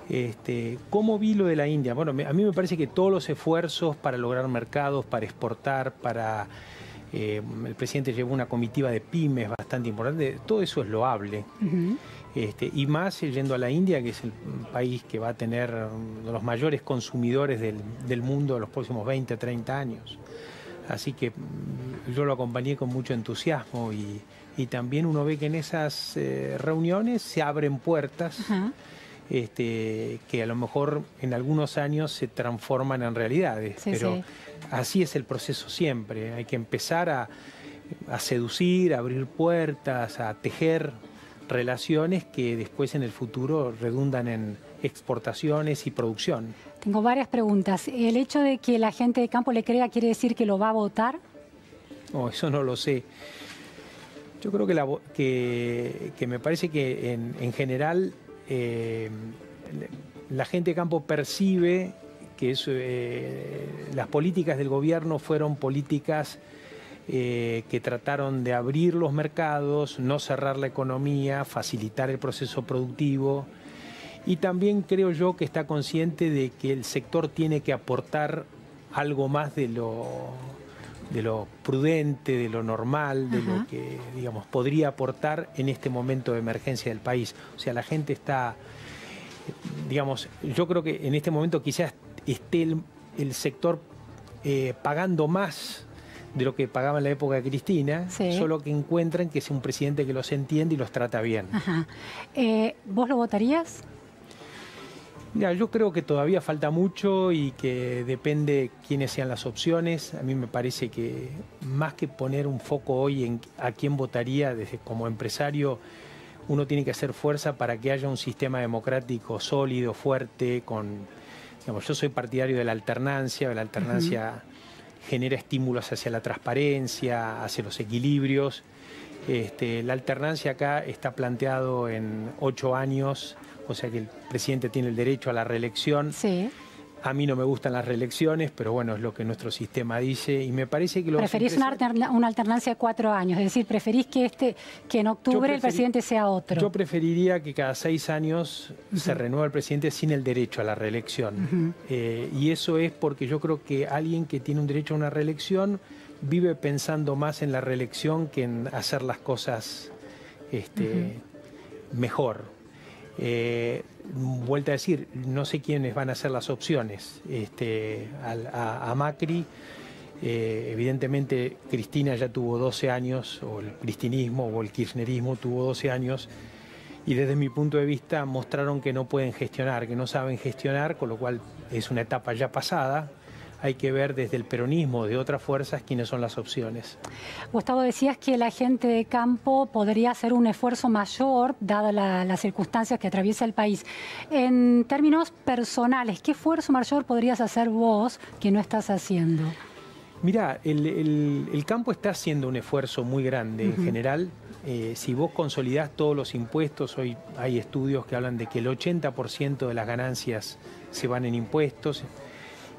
Este, ¿Cómo vi lo de la India? Bueno, a mí me parece que todos los esfuerzos para lograr mercados, para exportar, para... Eh, el presidente llevó una comitiva de pymes bastante importante, todo eso es loable. y más yendo a la India, que es el país que va a tener los mayores consumidores del, del mundo en los próximos 20, 30 años. Así que mm, yo lo acompañé con mucho entusiasmo y, también uno ve que en esas eh, reuniones se abren puertas este, que a lo mejor en algunos años se transforman en realidades. pero así es el proceso siempre. Hay que empezar a, a seducir, a abrir puertas, a tejer relaciones que después en el futuro redundan en exportaciones y producción. Tengo varias preguntas. ¿El hecho de que la gente de campo le crea quiere decir que lo va a votar? No, eso no lo sé. Yo creo que, que, me parece que en, general eh, la gente de campo percibe que eh, las políticas del gobierno fueron políticas eh, que trataron de abrir los mercados, no cerrar la economía, facilitar el proceso productivo, y también creo yo que está consciente de que el sector tiene que aportar algo más de lo, de lo prudente, de lo normal, de lo que digamos podría aportar en este momento de emergencia del país. O sea, la gente está, digamos, yo creo que en este momento quizás esté el, sector eh, pagando más de lo que pagaba en la época de Cristina, solo que encuentran que es un presidente que los entiende y los trata bien. Eh, ¿Vos lo votarías? yo creo que todavía falta mucho y que depende quiénes sean las opciones. A mí me parece que más que poner un foco hoy en a quién votaría desde, como empresario, uno tiene que hacer fuerza para que haya un sistema democrático sólido, fuerte, con... yo soy partidario de la alternancia, la alternancia genera estímulos hacia la transparencia, hacia los equilibrios. Este, la alternancia acá está planteado en ocho años o sea que el presidente tiene el derecho a la reelección. Sí. A mí no me gustan las reelecciones, pero bueno, es lo que nuestro sistema dice y me parece que lo... Preferís una, alternancia de cuatro años, es decir, preferís que, este, que en octubre el presidente sea otro. Yo preferiría que cada seis años se renueva el presidente sin el derecho a la reelección. Eh, y eso es porque yo creo que alguien que tiene un derecho a una reelección vive pensando más en la reelección que en hacer las cosas este, mejor. Eh, vuelta a decir, no sé quiénes van a ser las opciones este, a, Macri. Eh, evidentemente Cristina ya tuvo 12 años, o el cristinismo o el kirchnerismo tuvo 12 años, y desde mi punto de vista mostraron que no pueden gestionar, que no saben gestionar, con lo cual es una etapa ya pasada, hay que ver desde el peronismo, de otras fuerzas, quiénes son las opciones. Gustavo, decías que la gente de campo podría hacer un esfuerzo mayor, dadas las circunstancias que atraviesa el país. En términos personales, ¿qué esfuerzo mayor podrías hacer vos que no estás haciendo? Mira, el, campo está haciendo un esfuerzo muy grande en general. Eh, si vos consolidás todos los impuestos, hoy hay estudios que hablan de que el 80% de las ganancias se van en impuestos,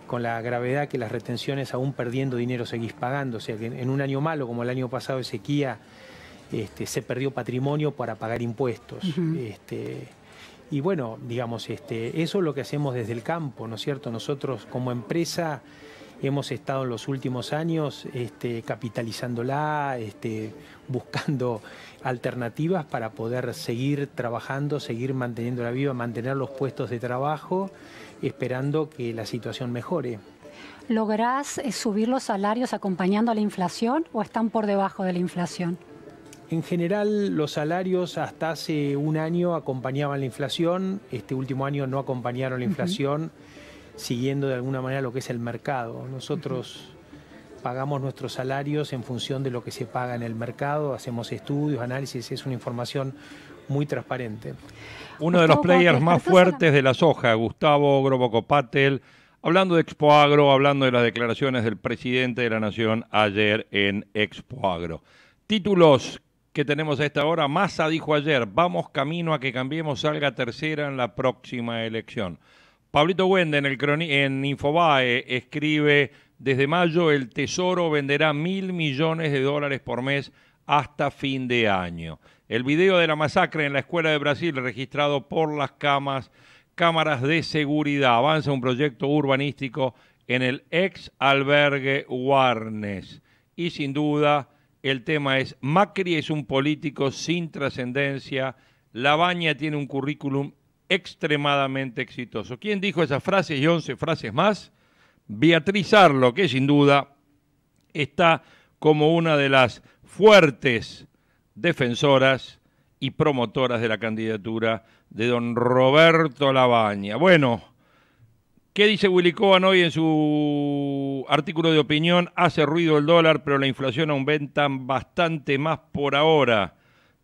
con la gravedad que las retenciones aún perdiendo dinero seguís pagando. O sea que en un año malo, como el año pasado de sequía, este, se perdió patrimonio para pagar impuestos. Este, y bueno, digamos, este, eso es lo que hacemos desde el campo, ¿no es cierto? Nosotros como empresa hemos estado en los últimos años capitalizándola, buscando alternativas para poder seguir trabajando, seguir manteniendo la viva, mantener los puestos de trabajo esperando que la situación mejore. ¿Lográs eh, subir los salarios acompañando a la inflación o están por debajo de la inflación? En general, los salarios hasta hace un año acompañaban la inflación, este último año no acompañaron la inflación, siguiendo de alguna manera lo que es el mercado. Nosotros pagamos nuestros salarios en función de lo que se paga en el mercado, hacemos estudios, análisis, es una información muy transparente. Uno de los players más fuertes de la soja, Gustavo Grobocopatel, hablando de Expoagro hablando de las declaraciones del presidente de la Nación ayer en Expoagro Títulos que tenemos a esta hora. Massa dijo ayer, vamos camino a que cambiemos salga tercera en la próxima elección. Pablito Wende en, el en Infobae escribe, desde mayo el Tesoro venderá mil millones de dólares por mes hasta fin de año. El video de la masacre en la escuela de Brasil, registrado por las camas, cámaras de seguridad, avanza un proyecto urbanístico en el ex albergue Warnes. Y sin duda, el tema es, Macri es un político sin trascendencia, la baña tiene un currículum extremadamente exitoso. ¿Quién dijo esas frases y 11 frases más? Beatriz Arlo, que sin duda está como una de las fuertes defensoras y promotoras de la candidatura de don Roberto Labaña. Bueno, ¿qué dice Willy Cohen hoy en su artículo de opinión? Hace ruido el dólar, pero la inflación aumenta bastante más por ahora.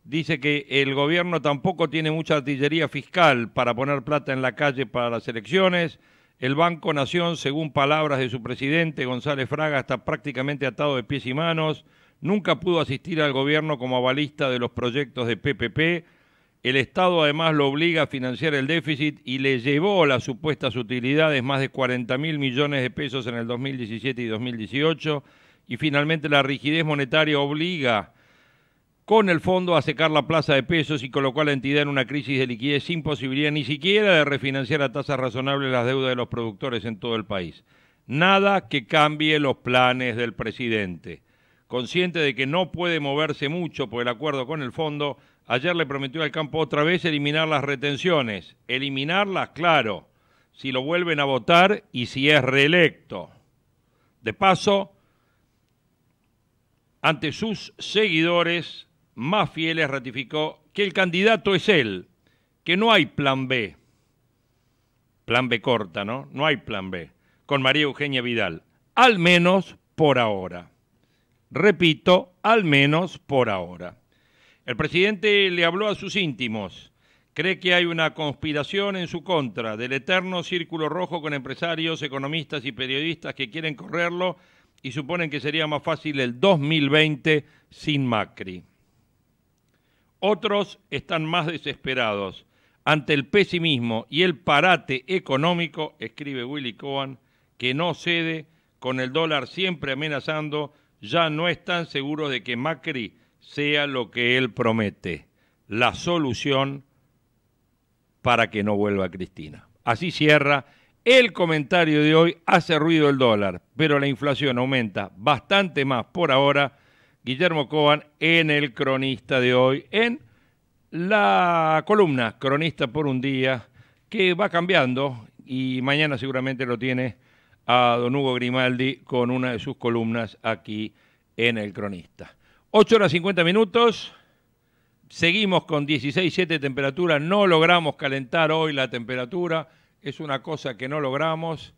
Dice que el gobierno tampoco tiene mucha artillería fiscal para poner plata en la calle para las elecciones. El Banco Nación, según palabras de su presidente González Fraga, está prácticamente atado de pies y manos nunca pudo asistir al gobierno como avalista de los proyectos de PPP. El Estado además lo obliga a financiar el déficit y le llevó las supuestas utilidades, más de 40 mil millones de pesos en el 2017 y 2018. Y finalmente la rigidez monetaria obliga con el fondo a secar la plaza de pesos y colocó a la entidad en una crisis de liquidez sin posibilidad ni siquiera de refinanciar a tasas razonables las deudas de los productores en todo el país. Nada que cambie los planes del presidente. Consciente de que no puede moverse mucho por el acuerdo con el fondo, ayer le prometió al campo otra vez eliminar las retenciones. Eliminarlas, claro, si lo vuelven a votar y si es reelecto. De paso, ante sus seguidores más fieles ratificó que el candidato es él, que no hay plan B. Plan B corta, ¿no? No hay plan B. Con María Eugenia Vidal. Al menos por ahora. Repito, al menos por ahora. El presidente le habló a sus íntimos. Cree que hay una conspiración en su contra del eterno círculo rojo con empresarios, economistas y periodistas que quieren correrlo y suponen que sería más fácil el 2020 sin Macri. Otros están más desesperados ante el pesimismo y el parate económico, escribe Willy Cohen, que no cede con el dólar siempre amenazando ya no están seguros de que Macri sea lo que él promete, la solución para que no vuelva Cristina. Así cierra el comentario de hoy. Hace ruido el dólar, pero la inflación aumenta bastante más por ahora. Guillermo Coban en el cronista de hoy, en la columna Cronista por un día, que va cambiando y mañana seguramente lo tiene a don Hugo Grimaldi con una de sus columnas aquí en El Cronista. 8 horas 50 minutos, seguimos con 16, 16,7 temperatura, no logramos calentar hoy la temperatura, es una cosa que no logramos.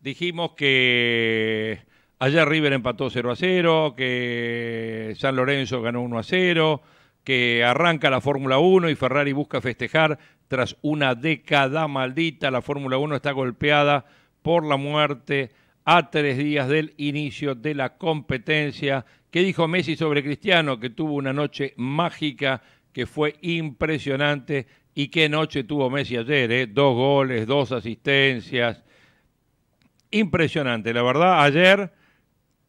Dijimos que ayer River empató 0 a 0, que San Lorenzo ganó 1 a 0, que arranca la Fórmula 1 y Ferrari busca festejar tras una década maldita. La Fórmula 1 está golpeada por la muerte a tres días del inicio de la competencia. ¿Qué dijo Messi sobre Cristiano? Que tuvo una noche mágica, que fue impresionante. ¿Y qué noche tuvo Messi ayer? Eh? Dos goles, dos asistencias. Impresionante, la verdad. Ayer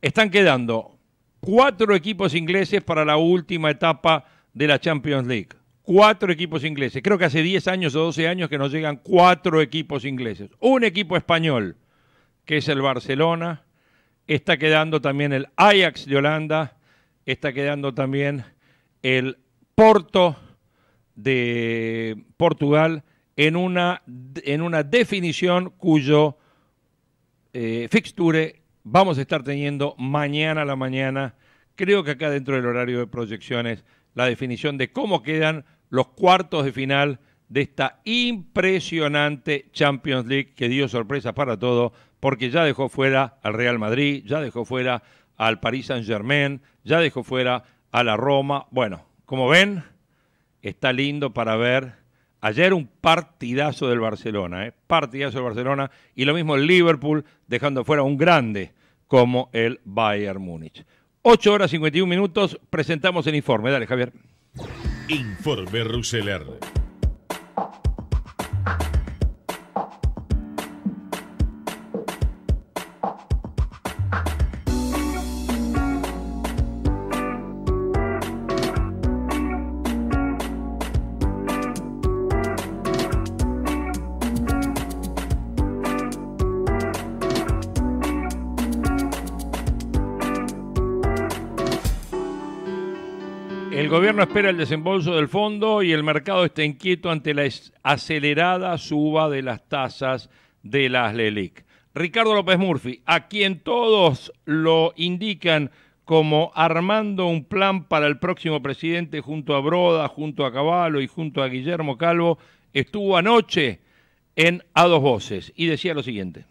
están quedando cuatro equipos ingleses para la última etapa de la Champions League cuatro equipos ingleses. Creo que hace 10 años o 12 años que nos llegan cuatro equipos ingleses. Un equipo español, que es el Barcelona. Está quedando también el Ajax de Holanda. Está quedando también el Porto de Portugal en una, en una definición cuyo eh, fixture vamos a estar teniendo mañana a la mañana. Creo que acá dentro del horario de proyecciones, la definición de cómo quedan los cuartos de final de esta impresionante Champions League que dio sorpresas para todo, porque ya dejó fuera al Real Madrid, ya dejó fuera al Paris Saint-Germain, ya dejó fuera a la Roma. Bueno, como ven, está lindo para ver. Ayer un partidazo del Barcelona, ¿eh? partidazo del Barcelona, y lo mismo el Liverpool, dejando fuera un grande como el Bayern Múnich. 8 horas 51 minutos, presentamos el informe. Dale, Javier. Informe Ruseler. el desembolso del fondo y el mercado está inquieto ante la acelerada suba de las tasas de las LELIC. Ricardo López Murphy, a quien todos lo indican como armando un plan para el próximo presidente junto a Broda, junto a Caballo y junto a Guillermo Calvo, estuvo anoche en A Dos Voces y decía lo siguiente.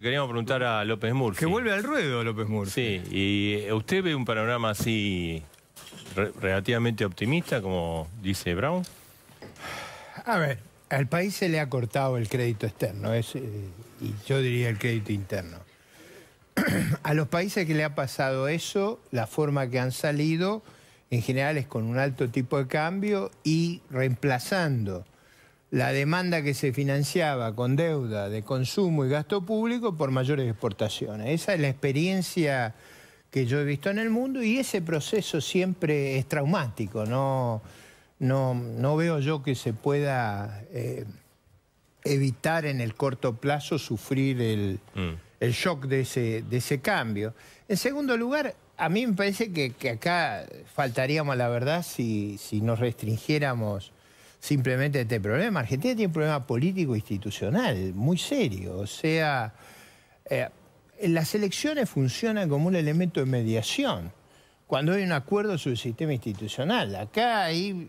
Queríamos preguntar a López Murphy. Que vuelve al ruedo López Murphy. Sí, y eh, usted ve un panorama así relativamente optimista, como dice Brown? A ver, al país se le ha cortado el crédito externo, es, eh, y yo diría el crédito interno. A los países que le ha pasado eso, la forma que han salido, en general es con un alto tipo de cambio y reemplazando la demanda que se financiaba con deuda de consumo y gasto público por mayores exportaciones. Esa es la experiencia que yo he visto en el mundo y ese proceso siempre es traumático, no, no, no veo yo que se pueda eh, evitar en el corto plazo sufrir mm. el, shock de ese, de ese cambio. En segundo lugar, a mí me parece que, acá faltaríamos la verdad si, nos restringiéramos simplemente este problema. Argentina tiene un problema político institucional muy serio. O sea, eh, las elecciones funcionan como un elemento de mediación cuando hay un acuerdo sobre el sistema institucional. Acá hay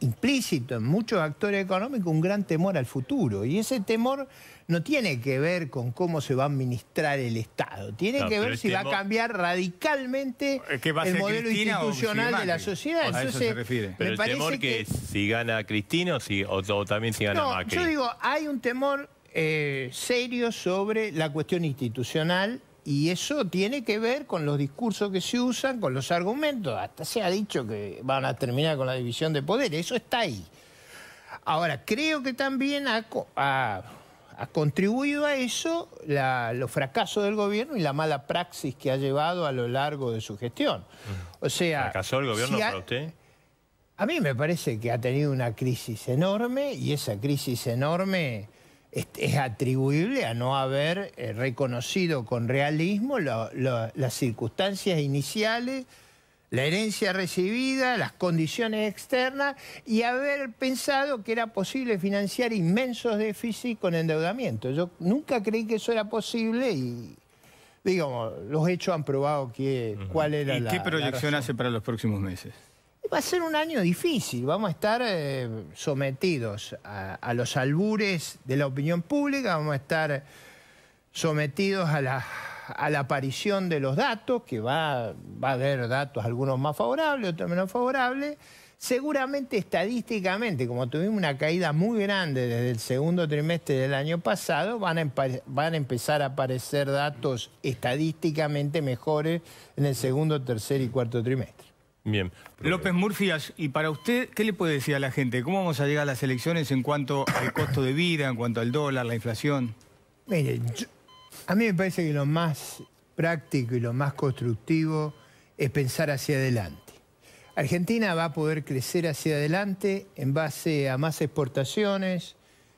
implícito en muchos actores económicos un gran temor al futuro. Y ese temor no tiene que ver con cómo se va a administrar el Estado. Tiene que ver si va a cambiar radicalmente eh, el modelo institucional de la sociedad. Pero el temor que, si gana Cristina o, también si gana no, Yo digo, hay un temor eh, serio sobre la cuestión institucional y eso tiene que ver con los discursos que se usan, con los argumentos. Hasta se ha dicho que van a terminar con la división de poder, eso está ahí. Ahora, creo que también ha, contribuido a eso los fracasos del gobierno y la mala praxis que ha llevado a lo largo de su gestión. O sea, ¿Fracasó el gobierno para usted? A mí me parece que ha tenido una crisis enorme y esa crisis enorme es atribuible a no haber eh, reconocido con realismo las circunstancias iniciales, la herencia recibida, las condiciones externas y haber pensado que era posible financiar inmensos déficits con endeudamiento. Yo nunca creí que eso era posible y, digamos, los hechos han probado que, cuál era la... ¿Y qué proyección hace para los próximos meses? Va a ser un año difícil, vamos a estar eh, sometidos a, los albures de la opinión pública, vamos a estar sometidos a la, aparición de los datos, que va, a haber datos, algunos más favorables, otros menos favorables. Seguramente estadísticamente, como tuvimos una caída muy grande desde el segundo trimestre del año pasado, van a empezar a aparecer datos estadísticamente mejores en el segundo, tercer y cuarto trimestre. Bien. López Murfias, ¿y para usted qué le puede decir a la gente? ¿Cómo vamos a llegar a las elecciones en cuanto al costo de vida, en cuanto al dólar, la inflación? Mire, a mí me parece que lo más práctico y lo más constructivo es pensar hacia adelante. Argentina va a poder crecer hacia adelante en base a más exportaciones,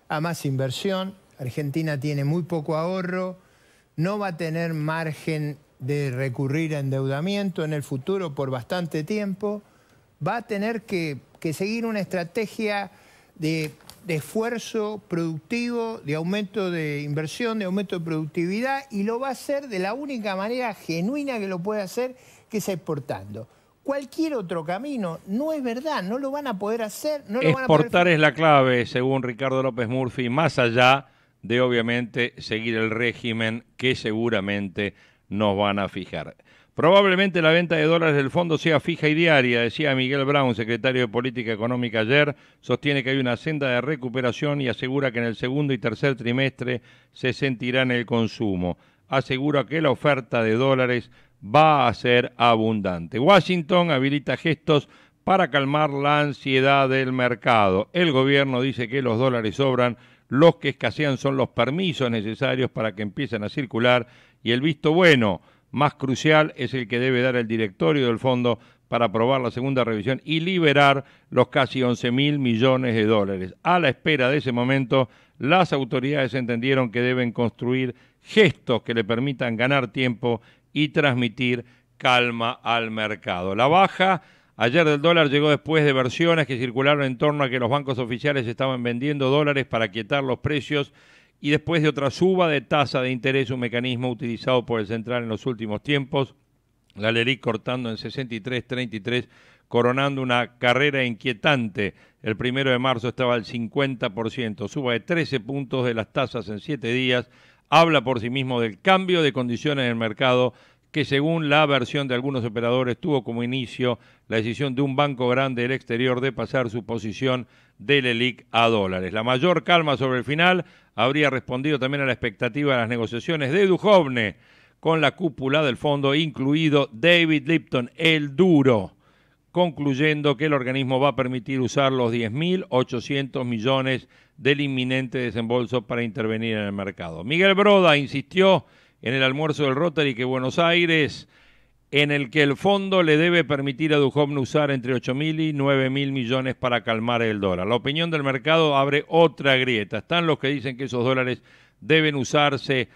a más inversión. Argentina tiene muy poco ahorro, no va a tener margen de recurrir a endeudamiento en el futuro por bastante tiempo, va a tener que, seguir una estrategia de, esfuerzo productivo, de aumento de inversión, de aumento de productividad, y lo va a hacer de la única manera genuina que lo puede hacer, que es exportando. Cualquier otro camino no es verdad, no lo van a poder hacer. Exportar es la clave, según Ricardo López Murphy, más allá de obviamente seguir el régimen que seguramente nos van a fijar. Probablemente la venta de dólares del fondo sea fija y diaria, decía Miguel Brown, secretario de Política Económica ayer. Sostiene que hay una senda de recuperación y asegura que en el segundo y tercer trimestre se sentirá en el consumo. Asegura que la oferta de dólares va a ser abundante. Washington habilita gestos para calmar la ansiedad del mercado. El gobierno dice que los dólares sobran, los que escasean son los permisos necesarios para que empiecen a circular y el visto bueno más crucial es el que debe dar el directorio del fondo para aprobar la segunda revisión y liberar los casi 11 mil millones de dólares. A la espera de ese momento, las autoridades entendieron que deben construir gestos que le permitan ganar tiempo y transmitir calma al mercado. La baja ayer del dólar llegó después de versiones que circularon en torno a que los bancos oficiales estaban vendiendo dólares para quietar los precios y después de otra suba de tasa de interés, un mecanismo utilizado por el central en los últimos tiempos, la Leric cortando en 63-33, coronando una carrera inquietante. El primero de marzo estaba al 50%, suba de 13 puntos de las tasas en 7 días. Habla por sí mismo del cambio de condiciones en el mercado que según la versión de algunos operadores tuvo como inicio la decisión de un banco grande del exterior de pasar su posición del ELIC a dólares. La mayor calma sobre el final habría respondido también a la expectativa de las negociaciones de Dujovne con la cúpula del fondo, incluido David Lipton, el duro, concluyendo que el organismo va a permitir usar los 10.800 millones del inminente desembolso para intervenir en el mercado. Miguel Broda insistió en el almuerzo del Rotary que Buenos Aires en el que el fondo le debe permitir a Duhovne usar entre 8.000 y 9.000 millones para calmar el dólar. La opinión del mercado abre otra grieta. Están los que dicen que esos dólares deben usarse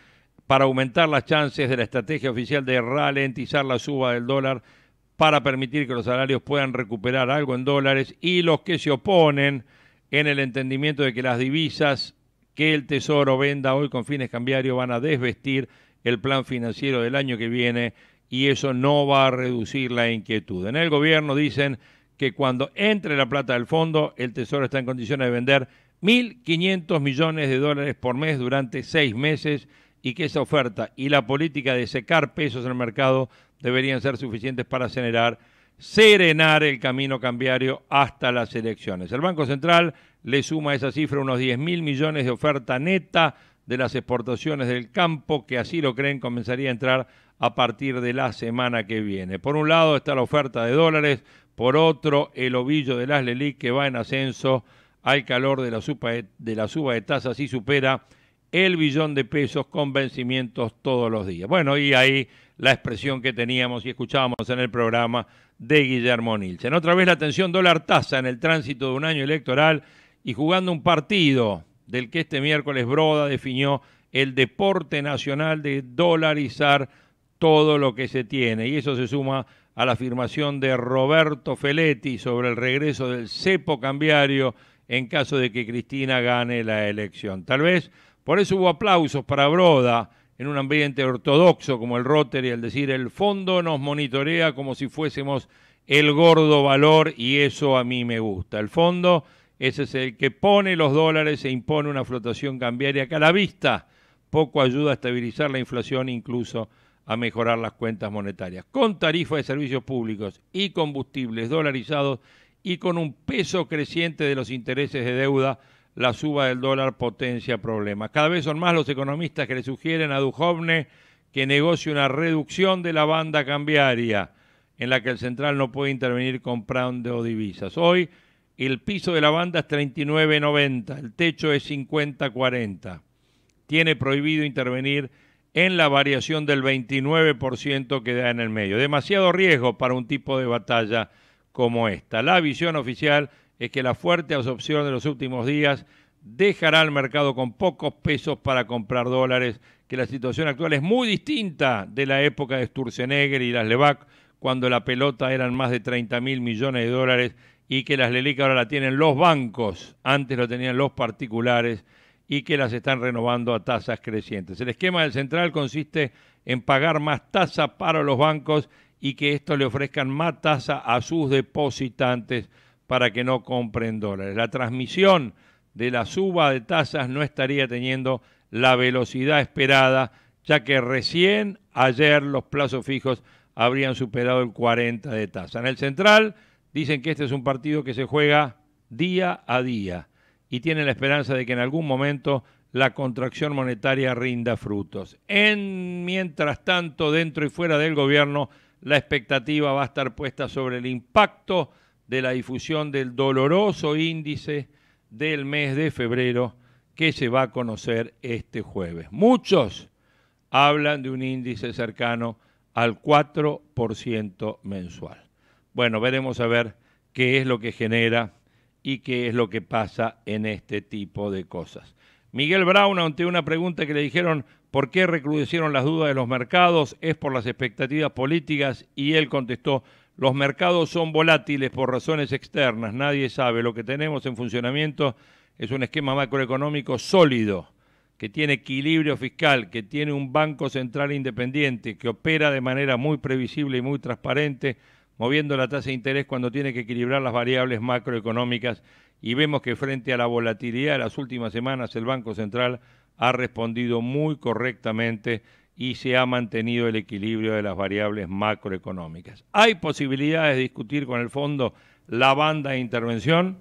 para aumentar las chances de la estrategia oficial de ralentizar la suba del dólar para permitir que los salarios puedan recuperar algo en dólares y los que se oponen en el entendimiento de que las divisas que el Tesoro venda hoy con fines cambiarios van a desvestir el plan financiero del año que viene y eso no va a reducir la inquietud. En el gobierno dicen que cuando entre la plata del fondo, el Tesoro está en condiciones de vender 1.500 millones de dólares por mes durante seis meses y que esa oferta y la política de secar pesos en el mercado deberían ser suficientes para generar, serenar el camino cambiario hasta las elecciones. El Banco Central le suma a esa cifra unos 10.000 millones de oferta neta de las exportaciones del campo, que así lo creen comenzaría a entrar a partir de la semana que viene. Por un lado está la oferta de dólares, por otro el ovillo de las Lelic que va en ascenso al calor de la, suba de, tasas y supera el billón de pesos con vencimientos todos los días. Bueno, y ahí la expresión que teníamos y escuchábamos en el programa de Guillermo Nilsen. Otra vez la atención dólar tasa en el tránsito de un año electoral y jugando un partido del que este miércoles Broda definió el deporte nacional de dolarizar todo lo que se tiene. Y eso se suma a la afirmación de Roberto Feletti sobre el regreso del cepo cambiario en caso de que Cristina gane la elección. Tal vez por eso hubo aplausos para Broda en un ambiente ortodoxo como el Rotary al decir el fondo nos monitorea como si fuésemos el gordo valor y eso a mí me gusta. El fondo ese es el que pone los dólares e impone una flotación cambiaria que a la vista poco ayuda a estabilizar la inflación incluso a mejorar las cuentas monetarias. Con tarifas de servicios públicos y combustibles dolarizados y con un peso creciente de los intereses de deuda, la suba del dólar potencia problemas. Cada vez son más los economistas que le sugieren a Duhovne que negocie una reducción de la banda cambiaria en la que el central no puede intervenir comprando divisas. Hoy el piso de la banda es 39.90, el techo es 50.40. Tiene prohibido intervenir en la variación del 29% que da en el medio. Demasiado riesgo para un tipo de batalla como esta. La visión oficial es que la fuerte absorción de los últimos días dejará al mercado con pocos pesos para comprar dólares, que la situación actual es muy distinta de la época de Sturzenegger y las Levac, cuando la pelota eran más de 30 mil millones de dólares y que las Lelic ahora la tienen los bancos, antes lo tenían los particulares y que las están renovando a tasas crecientes. El esquema del central consiste en pagar más tasa para los bancos y que estos le ofrezcan más tasa a sus depositantes para que no compren dólares. La transmisión de la suba de tasas no estaría teniendo la velocidad esperada, ya que recién ayer los plazos fijos habrían superado el 40 de tasa. En el central dicen que este es un partido que se juega día a día y tiene la esperanza de que en algún momento la contracción monetaria rinda frutos. En, mientras tanto, dentro y fuera del gobierno, la expectativa va a estar puesta sobre el impacto de la difusión del doloroso índice del mes de febrero que se va a conocer este jueves. Muchos hablan de un índice cercano al 4% mensual. Bueno, veremos a ver qué es lo que genera y qué es lo que pasa en este tipo de cosas. Miguel Brown, ante una pregunta que le dijeron por qué recrudecieron las dudas de los mercados, es por las expectativas políticas y él contestó, los mercados son volátiles por razones externas, nadie sabe, lo que tenemos en funcionamiento es un esquema macroeconómico sólido, que tiene equilibrio fiscal, que tiene un banco central independiente, que opera de manera muy previsible y muy transparente, moviendo la tasa de interés cuando tiene que equilibrar las variables macroeconómicas y vemos que frente a la volatilidad de las últimas semanas el Banco Central ha respondido muy correctamente y se ha mantenido el equilibrio de las variables macroeconómicas. ¿Hay posibilidades de discutir con el fondo la banda de intervención?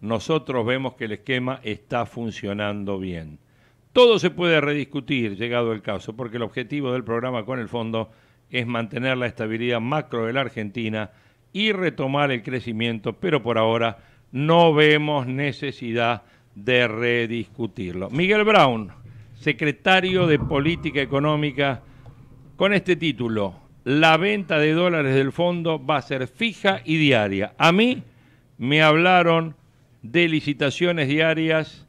Nosotros vemos que el esquema está funcionando bien. Todo se puede rediscutir, llegado el caso, porque el objetivo del programa con el fondo es mantener la estabilidad macro de la Argentina y retomar el crecimiento, pero por ahora no vemos necesidad de rediscutirlo. Miguel Brown, secretario de Política Económica, con este título, la venta de dólares del fondo va a ser fija y diaria. A mí me hablaron de licitaciones diarias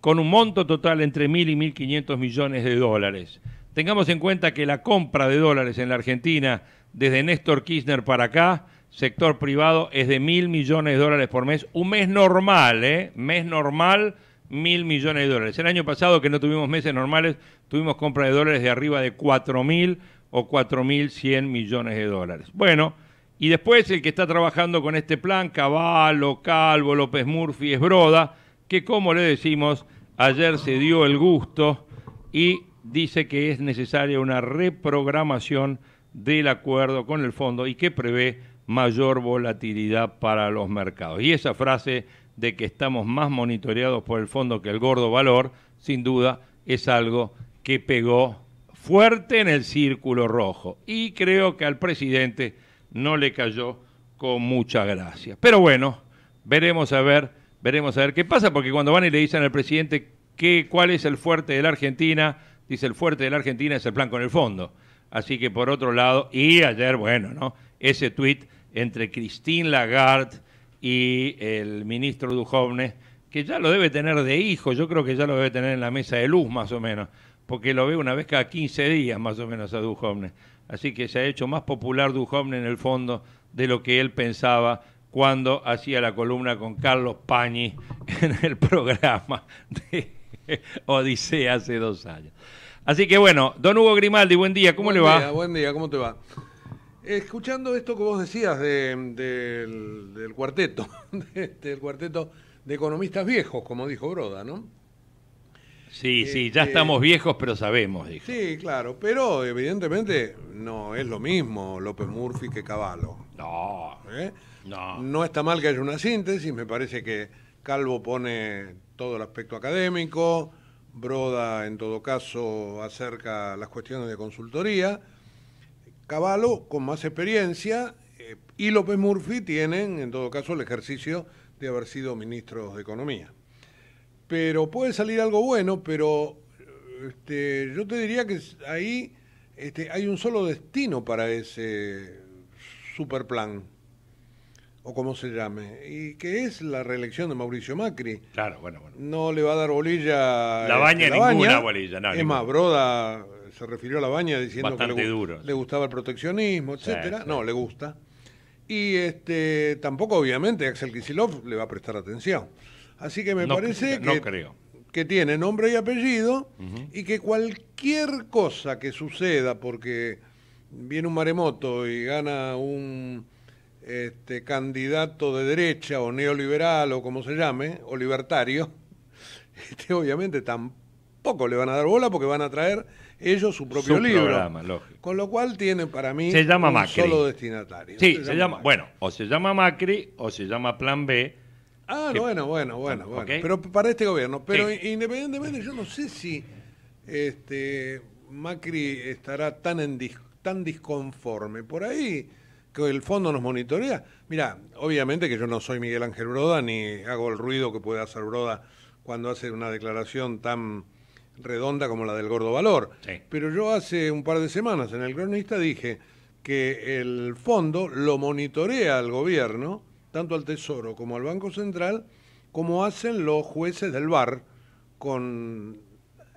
con un monto total entre 1.000 y 1.500 millones de dólares. Tengamos en cuenta que la compra de dólares en la Argentina desde Néstor Kirchner para acá, sector privado, es de mil millones de dólares por mes. Un mes normal, ¿eh? Mes normal, mil millones de dólares. El año pasado, que no tuvimos meses normales, tuvimos compra de dólares de arriba de cuatro mil o cuatro mil cien millones de dólares. Bueno, y después el que está trabajando con este plan, Caballo, Calvo, López Murphy, Esbroda, que como le decimos, ayer se dio el gusto y dice que es necesaria una reprogramación del acuerdo con el fondo y que prevé mayor volatilidad para los mercados. Y esa frase de que estamos más monitoreados por el fondo que el gordo valor, sin duda es algo que pegó fuerte en el círculo rojo. Y creo que al presidente no le cayó con mucha gracia. Pero bueno, veremos a ver, veremos a ver qué pasa, porque cuando van y le dicen al presidente cuál es el fuerte de la Argentina, Dice, el fuerte de la Argentina es el plan con el fondo. Así que por otro lado, y ayer, bueno, ¿no? Ese tuit entre Christine Lagarde y el ministro Dujovne, que ya lo debe tener de hijo, yo creo que ya lo debe tener en la mesa de luz más o menos, porque lo veo una vez cada 15 días más o menos a Dujovne. Así que se ha hecho más popular Dujovne en el fondo de lo que él pensaba cuando hacía la columna con Carlos Pañi en el programa de Odisea hace dos años. Así que bueno, don Hugo Grimaldi, buen día, ¿cómo le va? buen día, ¿cómo te va? Escuchando esto que vos decías del, cuarteto, del cuarteto de economistas viejos, como dijo Broda, ¿no? Sí, sí, ya este, estamos viejos, pero sabemos, dijo. Sí, claro, pero evidentemente no es lo mismo López Murphy que Caballo. No, ¿Eh? no. No está mal que haya una síntesis, me parece que Calvo pone todo el aspecto académico, Broda en todo caso acerca las cuestiones de consultoría, Caballo con más experiencia eh, y López Murphy tienen en todo caso el ejercicio de haber sido ministros de Economía. Pero puede salir algo bueno, pero este, yo te diría que ahí este, hay un solo destino para ese superplan o como se llame, y que es la reelección de Mauricio Macri. Claro, bueno, bueno. No le va a dar bolilla. La este, baña, ninguna bolilla, no, Es más, Broda se refirió a la baña diciendo que le, gustaba el proteccionismo, etcétera. No, le gusta. Y este tampoco, obviamente, Axel Kisilov le va a prestar atención. Así que me parece no que, creo. que tiene nombre y apellido y que cualquier cosa que suceda, porque viene un maremoto y gana un este, candidato de derecha o neoliberal o como se llame, o libertario, este, obviamente tampoco le van a dar bola porque van a traer ellos su propio libro. con lo cual tiene para mí se llama solo destinatario. Sí, se, llama, bueno, o se llama Macri o se llama Plan B. Ah, bueno, bueno, bueno, bueno. Pero para este gobierno. Pero independientemente, yo no sé si este, Macri estará tan, tan disconforme. Por ahí el fondo nos monitorea. Mira, obviamente que yo no soy Miguel Ángel Broda ni hago el ruido que puede hacer Broda cuando hace una declaración tan redonda como la del gordo valor. Pero yo hace un par de semanas en el cronista dije que el fondo lo monitorea al gobierno, tanto al Tesoro como al Banco Central, como hacen los jueces del bar con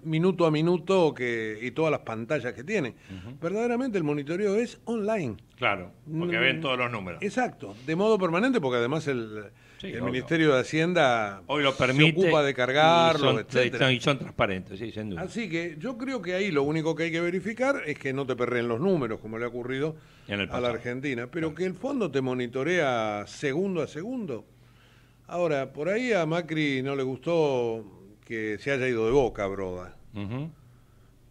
minuto a minuto que, y todas las pantallas que tiene. Verdaderamente el monitoreo es online. Claro, porque mm. ven todos los números. Exacto, de modo permanente, porque además el, Ministerio de Hacienda hoy lo permite, se ocupa de cargarlo, y son, y son, transparentes, sin duda. Así que yo creo que ahí lo único que hay que verificar es que no te perren los números, como le ha ocurrido a la Argentina, pero que el fondo te monitorea segundo a segundo. Ahora, por ahí a Macri no le gustó que se haya ido de boca Broda.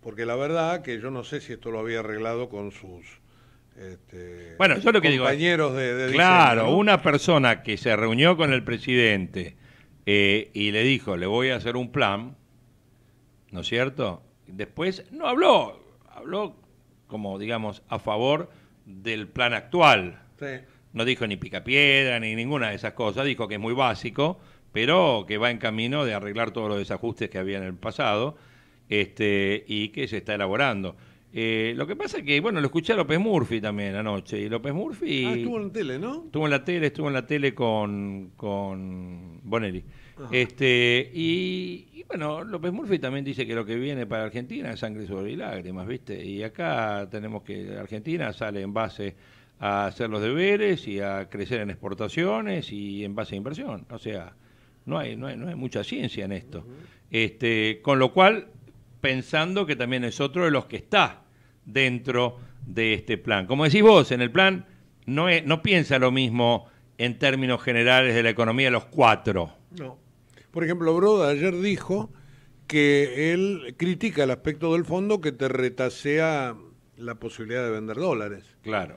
Porque la verdad que yo no sé si esto lo había arreglado con sus este, compañeros de, de Claro, una persona que se reunió con el presidente eh, y le dijo, le voy a hacer un plan, ¿no es cierto? Después no habló, habló como, digamos, a favor del plan actual. No dijo ni picapiedra ni ninguna de esas cosas, dijo que es muy básico, pero que va en camino de arreglar todos los desajustes que había en el pasado este, y que se está elaborando. Eh, lo que pasa es que, bueno, lo escuché a López Murphy también anoche, y López Murphy... Ah, estuvo en la tele, ¿no? Estuvo en la tele, estuvo en la tele con, con Bonelli. Este, y, bueno, López Murphy también dice que lo que viene para Argentina es sangre, sobre y lágrimas, ¿viste? Y acá tenemos que Argentina sale en base a hacer los deberes y a crecer en exportaciones y en base a inversión, o sea no hay, no hay, no hay mucha ciencia en esto. Este, con lo cual, pensando que también es otro de los que está dentro de este plan. Como decís vos, en el plan no, es, no piensa lo mismo en términos generales de la economía los cuatro. No. Por ejemplo, Broda ayer dijo que él critica el aspecto del fondo que te retasea la posibilidad de vender dólares. Claro.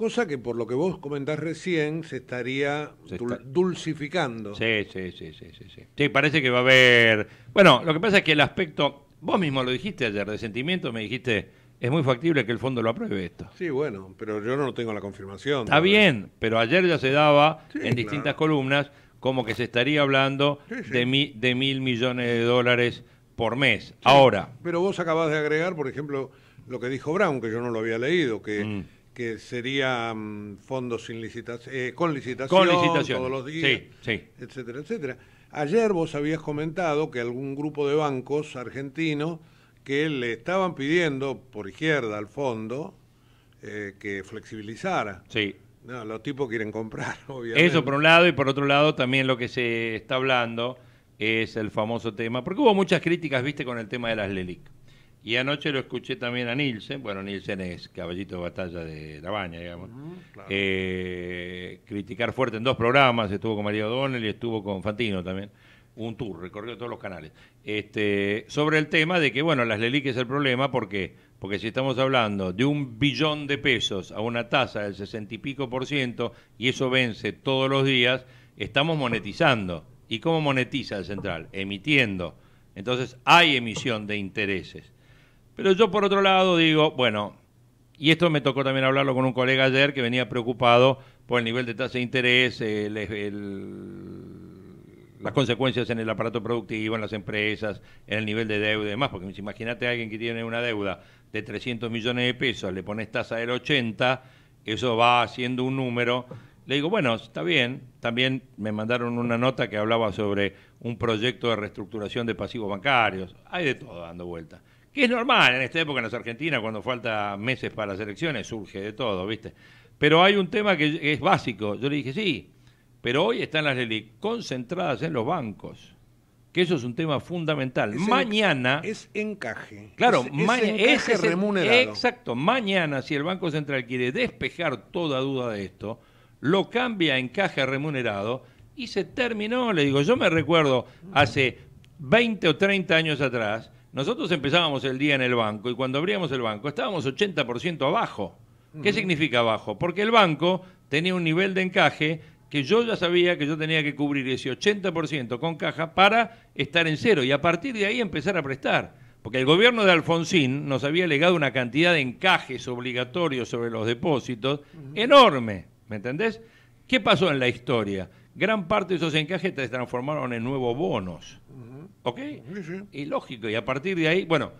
Cosa que por lo que vos comentás recién se estaría dulcificando. Sí, sí, sí, sí, sí, sí. parece que va a haber... Bueno, lo que pasa es que el aspecto, vos mismo lo dijiste ayer, de sentimiento, me dijiste, es muy factible que el fondo lo apruebe esto. Sí, bueno, pero yo no tengo la confirmación. Está bien, pero ayer ya se daba en distintas columnas como que se estaría hablando De, de mil millones de dólares por mes. Ahora. Pero vos acabás de agregar, por ejemplo, lo que dijo Brown, que yo no lo había leído, que... Mm que sería mm, fondos sin eh, con licitación, todos los días, etcétera, etcétera. Ayer vos habías comentado que algún grupo de bancos argentinos que le estaban pidiendo por izquierda al fondo eh, que flexibilizara. Sí. los tipos quieren comprar, obviamente. Eso por un lado, y por otro lado también lo que se está hablando es el famoso tema, porque hubo muchas críticas, viste, con el tema de las LELIC. Y anoche lo escuché también a Nielsen, bueno, Nielsen es caballito de batalla de La Baña, digamos, eh, criticar fuerte en dos programas, estuvo con María O'Donnell y estuvo con Fantino también, un tour, recorrió todos los canales, este, sobre el tema de que, bueno, las Leliques es el problema, porque Porque si estamos hablando de un billón de pesos a una tasa del sesenta y pico por ciento, y eso vence todos los días, estamos monetizando. ¿Y cómo monetiza el central? Emitiendo. Entonces hay emisión de intereses. Pero yo por otro lado digo, bueno, y esto me tocó también hablarlo con un colega ayer que venía preocupado por el nivel de tasa de interés, las consecuencias en el aparato productivo, en las empresas, en el nivel de deuda y demás, porque imagínate a alguien que tiene una deuda de 300 millones de pesos, le pones tasa del 80, eso va haciendo un número. Le digo, bueno, está bien, también me mandaron una nota que hablaba sobre un proyecto de reestructuración de pasivos bancarios, hay de todo dando vuelta que es normal en esta época en las Argentinas, cuando falta meses para las elecciones, surge de todo, ¿viste? Pero hay un tema que es básico. Yo le dije, sí, pero hoy están las leyes concentradas en los bancos. Que eso es un tema fundamental. mañana. es encaje. Claro, es, es remunerado. Exacto. Mañana, si el Banco Central quiere despejar toda duda de esto, lo cambia a encaje remunerado y se terminó. Le digo, yo me recuerdo hace 20 o 30 años atrás nosotros empezábamos el día en el banco y cuando abríamos el banco estábamos 80% abajo. ¿Qué significa abajo? Porque el banco tenía un nivel de encaje que yo ya sabía que yo tenía que cubrir ese 80% con caja para estar en cero y a partir de ahí empezar a prestar. Porque el gobierno de Alfonsín nos había legado una cantidad de encajes obligatorios sobre los depósitos enorme, ¿me entendés? ¿Qué pasó en la historia? Gran parte de esos encajes se transformaron en nuevos bonos. ¿Ok? Y lógico, y a partir de ahí, bueno,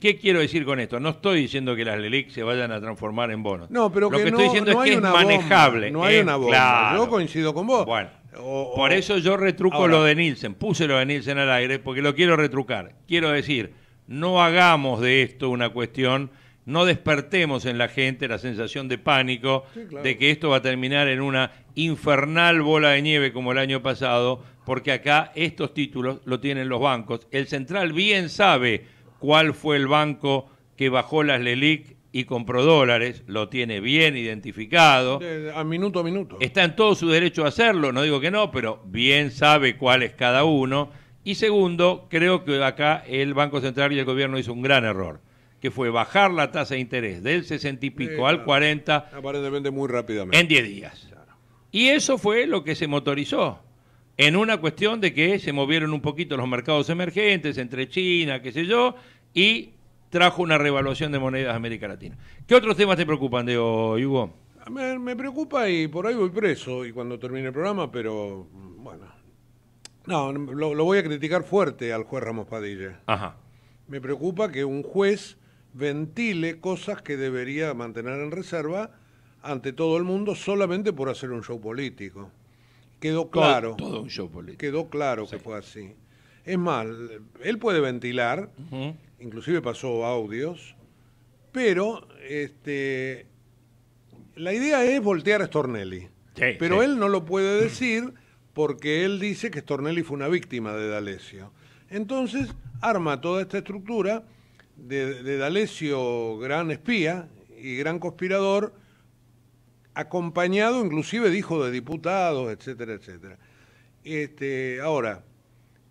¿Qué quiero decir con esto? No estoy diciendo que las LELIC se vayan a transformar en bonos. No, pero Lo que, estoy diciendo es que es manejable. no hay ¿eh? una bomba. Claro. Yo coincido con vos. Bueno, por eso yo retruco lo de Nielsen. Puse lo de Nielsen al aire porque lo quiero retrucar. Quiero decir, no hagamos de esto una cuestión, no despertemos en la gente la sensación de pánico de que esto va a terminar en una infernal bola de nieve como el año pasado porque acá estos títulos lo tienen los bancos. El central bien sabe cuál fue el banco que bajó las LELIC y compró dólares, lo tiene bien identificado. A minuto a minuto. Está en todo su derecho a hacerlo, no digo que no, pero bien sabe cuál es cada uno. Y segundo, creo que acá el Banco Central y el gobierno hizo un gran error, que fue bajar la tasa de interés del 60 y pico al 40. Aparentemente muy rápidamente. En 10 días. Y eso fue lo que se motorizó en una cuestión de que se movieron un poquito los mercados emergentes entre China, qué sé yo, y trajo una revaluación de monedas de América Latina. ¿Qué otros temas te preocupan, Diego Hugo? Me, preocupa y por ahí voy preso y cuando termine el programa, pero mm, bueno. No, lo, lo voy a criticar fuerte al juez Ramos Padilla. Ajá. Me preocupa que un juez ventile cosas que debería mantener en reserva ante todo el mundo solamente por hacer un show político. Quedó claro. Quedó claro que fue así. Es más, él puede ventilar, inclusive pasó audios, pero este, la idea es voltear a Stornelli. pero él no lo puede decir porque él dice que Stornelli fue una víctima de D'Alessio. Entonces arma toda esta estructura de, de D'Alessio, gran espía y gran conspirador, acompañado inclusive dijo de diputados, etcétera, etcétera. Este, ahora,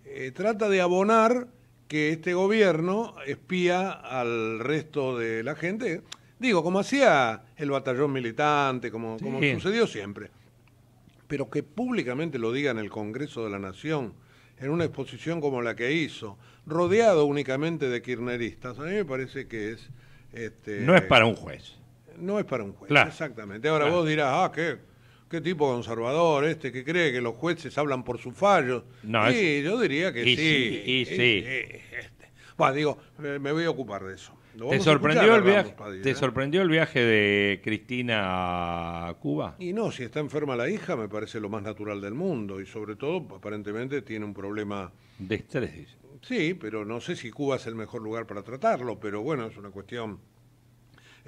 eh, trata de abonar que este gobierno espía al resto de la gente, digo, como hacía el batallón militante, como, como sucedió siempre, pero que públicamente lo diga en el Congreso de la Nación, en una exposición como la que hizo, rodeado únicamente de kirchneristas, a mí me parece que es... Este, no es para un juez no es para un juez. Exactamente. Ahora vos dirás, ah, qué, qué tipo conservador este que cree que los jueces hablan por sus fallos. No, sí, yo diría que sí. Y sí. Este. digo, me voy a ocupar de eso. ¿Te sorprendió, el viaje, ¿Te ¿eh? sorprendió el viaje de Cristina a Cuba? Y no, si está enferma la hija me parece lo más natural del mundo y sobre todo aparentemente tiene un problema... De estrés. Sí, pero no sé si Cuba es el mejor lugar para tratarlo, pero bueno, es una cuestión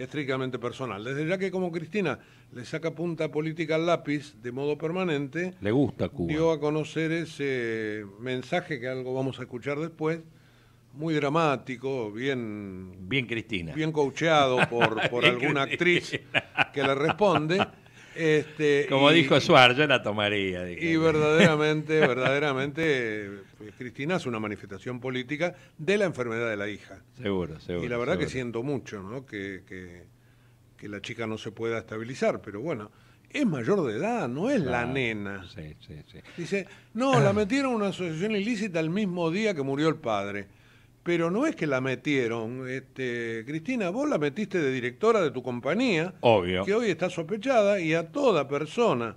estrictamente personal. Desde ya que como Cristina le saca punta política al lápiz de modo permanente, le gusta Cuba. Dio a conocer ese mensaje que algo vamos a escuchar después, muy dramático, bien bien Cristina. Bien coacheado por, por alguna actriz que le responde. Este, Como dijo Suárez, yo la tomaría. Y verdaderamente, verdaderamente, pues, Cristina es una manifestación política de la enfermedad de la hija. Seguro, seguro. Y la verdad que siento mucho, ¿no? Que, que, la chica no se pueda estabilizar, pero bueno, es mayor de edad, no es la nena. Dice, no, la metieron en una asociación ilícita el mismo día que murió el padre pero no es que la metieron. Este, Cristina, vos la metiste de directora de tu compañía, que hoy está sospechada, y a toda persona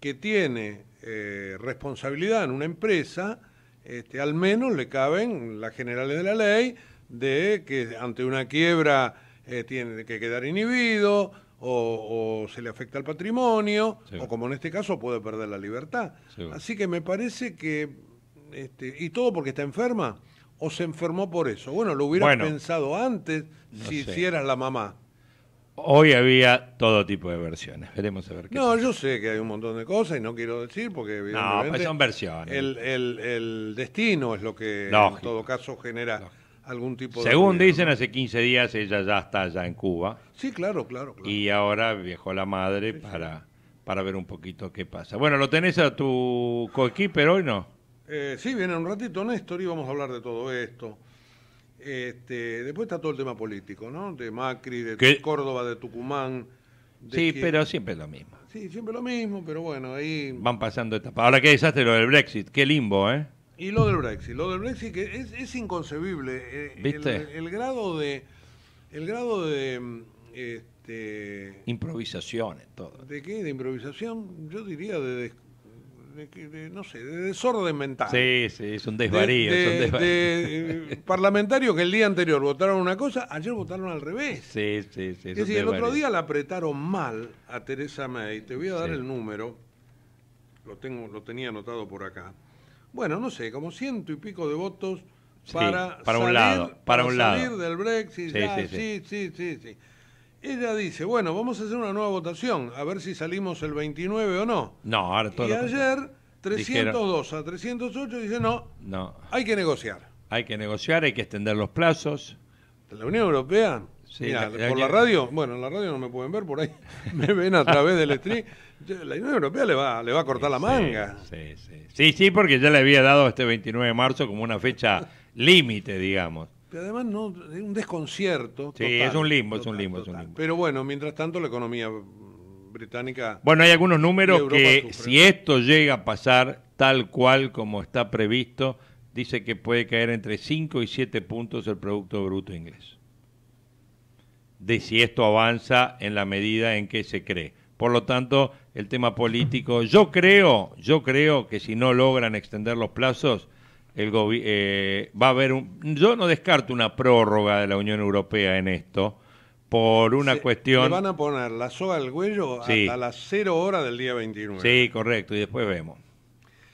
que tiene eh, responsabilidad en una empresa, este, al menos le caben las generales de la ley de que ante una quiebra eh, tiene que quedar inhibido, o, se le afecta el patrimonio, o como en este caso puede perder la libertad. Así que me parece que, este, y todo porque está enferma, o se enfermó por eso. Bueno, lo hubieras pensado antes si, hicieras la mamá. Hoy había todo tipo de versiones. Veremos a ver qué. No, yo sé que hay un montón de cosas y no quiero decir porque No, pues son versiones. El, destino es lo que en todo caso genera algún tipo de. Según dicen, hace 15 días ella ya está allá en Cuba. Sí, claro, claro. Y ahora viajó la madre para, para ver un poquito qué pasa. Bueno, ¿lo tenés a tu pero hoy no? Eh, sí, viene un ratito Néstor y vamos a hablar de todo esto. Este, después está todo el tema político, ¿no? De Macri, de Córdoba, de Tucumán. sí, pero siempre lo mismo. Sí, siempre lo mismo, pero bueno, ahí... Van pasando etapas. Ahora qué desastre lo del Brexit, qué limbo, ¿eh? Y lo del Brexit, lo del Brexit que es, inconcebible. Eh, ¿Viste? El, grado de... El grado de... Mm, este, Improvisación en todo. ¿De qué? ¿De improvisación? Yo diría de de, no sé, de desorden mental. Sí, sí, es un desvarío. De, es un eh, parlamentarios que el día anterior votaron una cosa, ayer votaron al revés. Sí, sí, sí. Es, decir, el otro día la apretaron mal a Teresa May, te voy a dar el número, lo, tengo, lo tenía anotado por acá. Bueno, no sé, como ciento y pico de votos para, para salir, un lado, para, un lado. del Brexit. sí, sí, sí. sí ella dice, bueno, vamos a hacer una nueva votación, a ver si salimos el 29 o no. No, ahora todo. Y ayer, 302 a 308 dice, no, no, hay que negociar. Hay que negociar, hay que extender los plazos. La Unión Europea, sí, por la, radio, bueno, en la radio no me pueden ver, por ahí me ven a través del stream. La Unión Europea le va, le va a cortar la manga. Sí, sí, sí. Sí, porque ya le había dado este 29 de marzo como una fecha límite, digamos además no, es un desconcierto. Sí, es un limbo, es un limbo, es un limbo. Pero bueno, mientras tanto la economía británica... Bueno, hay algunos números que si esto llega a pasar tal cual como está previsto, dice que puede caer entre 5 y 7 puntos el Producto Bruto Inglés. De si esto avanza en la medida en que se cree. Por lo tanto, el tema político, yo creo, yo creo que si no logran extender los plazos, el eh, va a haber un, yo no descarto una prórroga de la Unión Europea en esto por una cuestión cuestión... Le van a poner la soga al cuello hasta las 0 horas del día 29. Sí, correcto, y después vemos.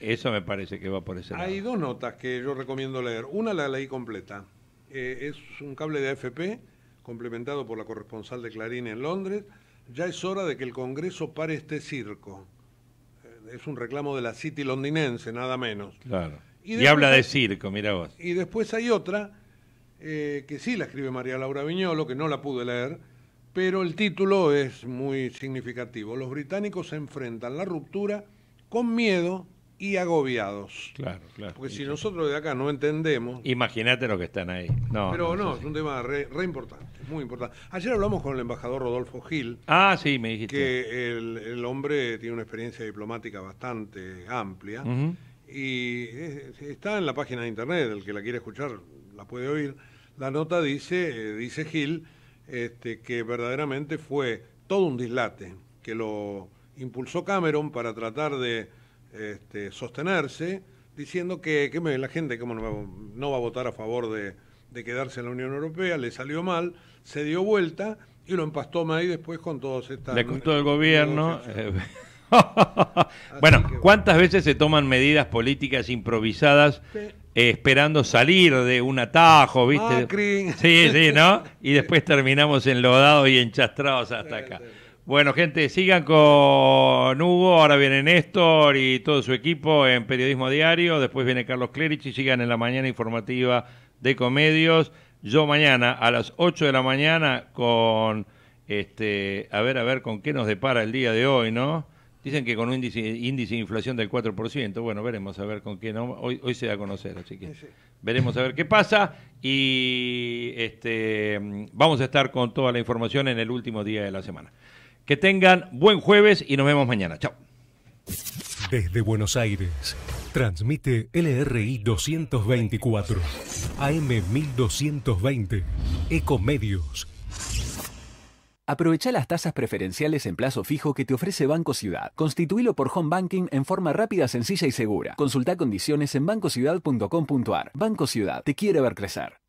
Eso me parece que va por ese Hay dos notas que yo recomiendo leer. Una la leí completa. Eh, es un cable de AFP complementado por la corresponsal de Clarín en Londres. Ya es hora de que el Congreso pare este circo. Eh, es un reclamo de la City londinense, nada menos. Claro y, habla de circo, mira vos. Y después hay otra eh, que sí la escribe María Laura Viñolo, que no la pude leer, pero el título es muy significativo. Los británicos enfrentan la ruptura con miedo y agobiados. Claro, claro. Porque si nosotros de acá no entendemos... Imagínate lo que están ahí. No, pero no, es un tema re, importante, muy importante. Ayer hablamos con el embajador Rodolfo Gil. Ah, sí, me dijiste. Que el, hombre tiene una experiencia diplomática bastante amplia y está en la página de internet, el que la quiere escuchar la puede oír. La nota dice, eh, dice Gil, este, que verdaderamente fue todo un dislate, que lo impulsó Cameron para tratar de este, sostenerse, diciendo que, que la gente como no, va, a votar a favor de, quedarse en la Unión Europea, le salió mal, se dio vuelta y lo empastó May después con todas estas... Le costó el gobierno... bueno, ¿cuántas veces se toman medidas políticas improvisadas eh, esperando salir de un atajo, viste? Sí, sí, ¿no? Y después terminamos enlodados y enchastrados hasta acá. Bueno, gente, sigan con Hugo, ahora viene Néstor y todo su equipo en Periodismo Diario, después viene Carlos Clerich y sigan en la mañana informativa de Comedios. Yo mañana a las 8 de la mañana con, este, a ver, a ver, con qué nos depara el día de hoy, ¿no? Dicen que con un índice, de inflación del 4%, bueno, veremos a ver con qué hoy, se da a conocer, así que veremos a ver qué pasa y este, vamos a estar con toda la información en el último día de la semana. Que tengan buen jueves y nos vemos mañana. Chao. Desde Buenos Aires, transmite LRI 224, AM 1220, Ecomedios. Aprovecha las tasas preferenciales en plazo fijo que te ofrece Banco Ciudad. Constituilo por home banking en forma rápida, sencilla y segura. Consulta condiciones en bancociudad.com.ar. Banco Ciudad te quiere ver crecer.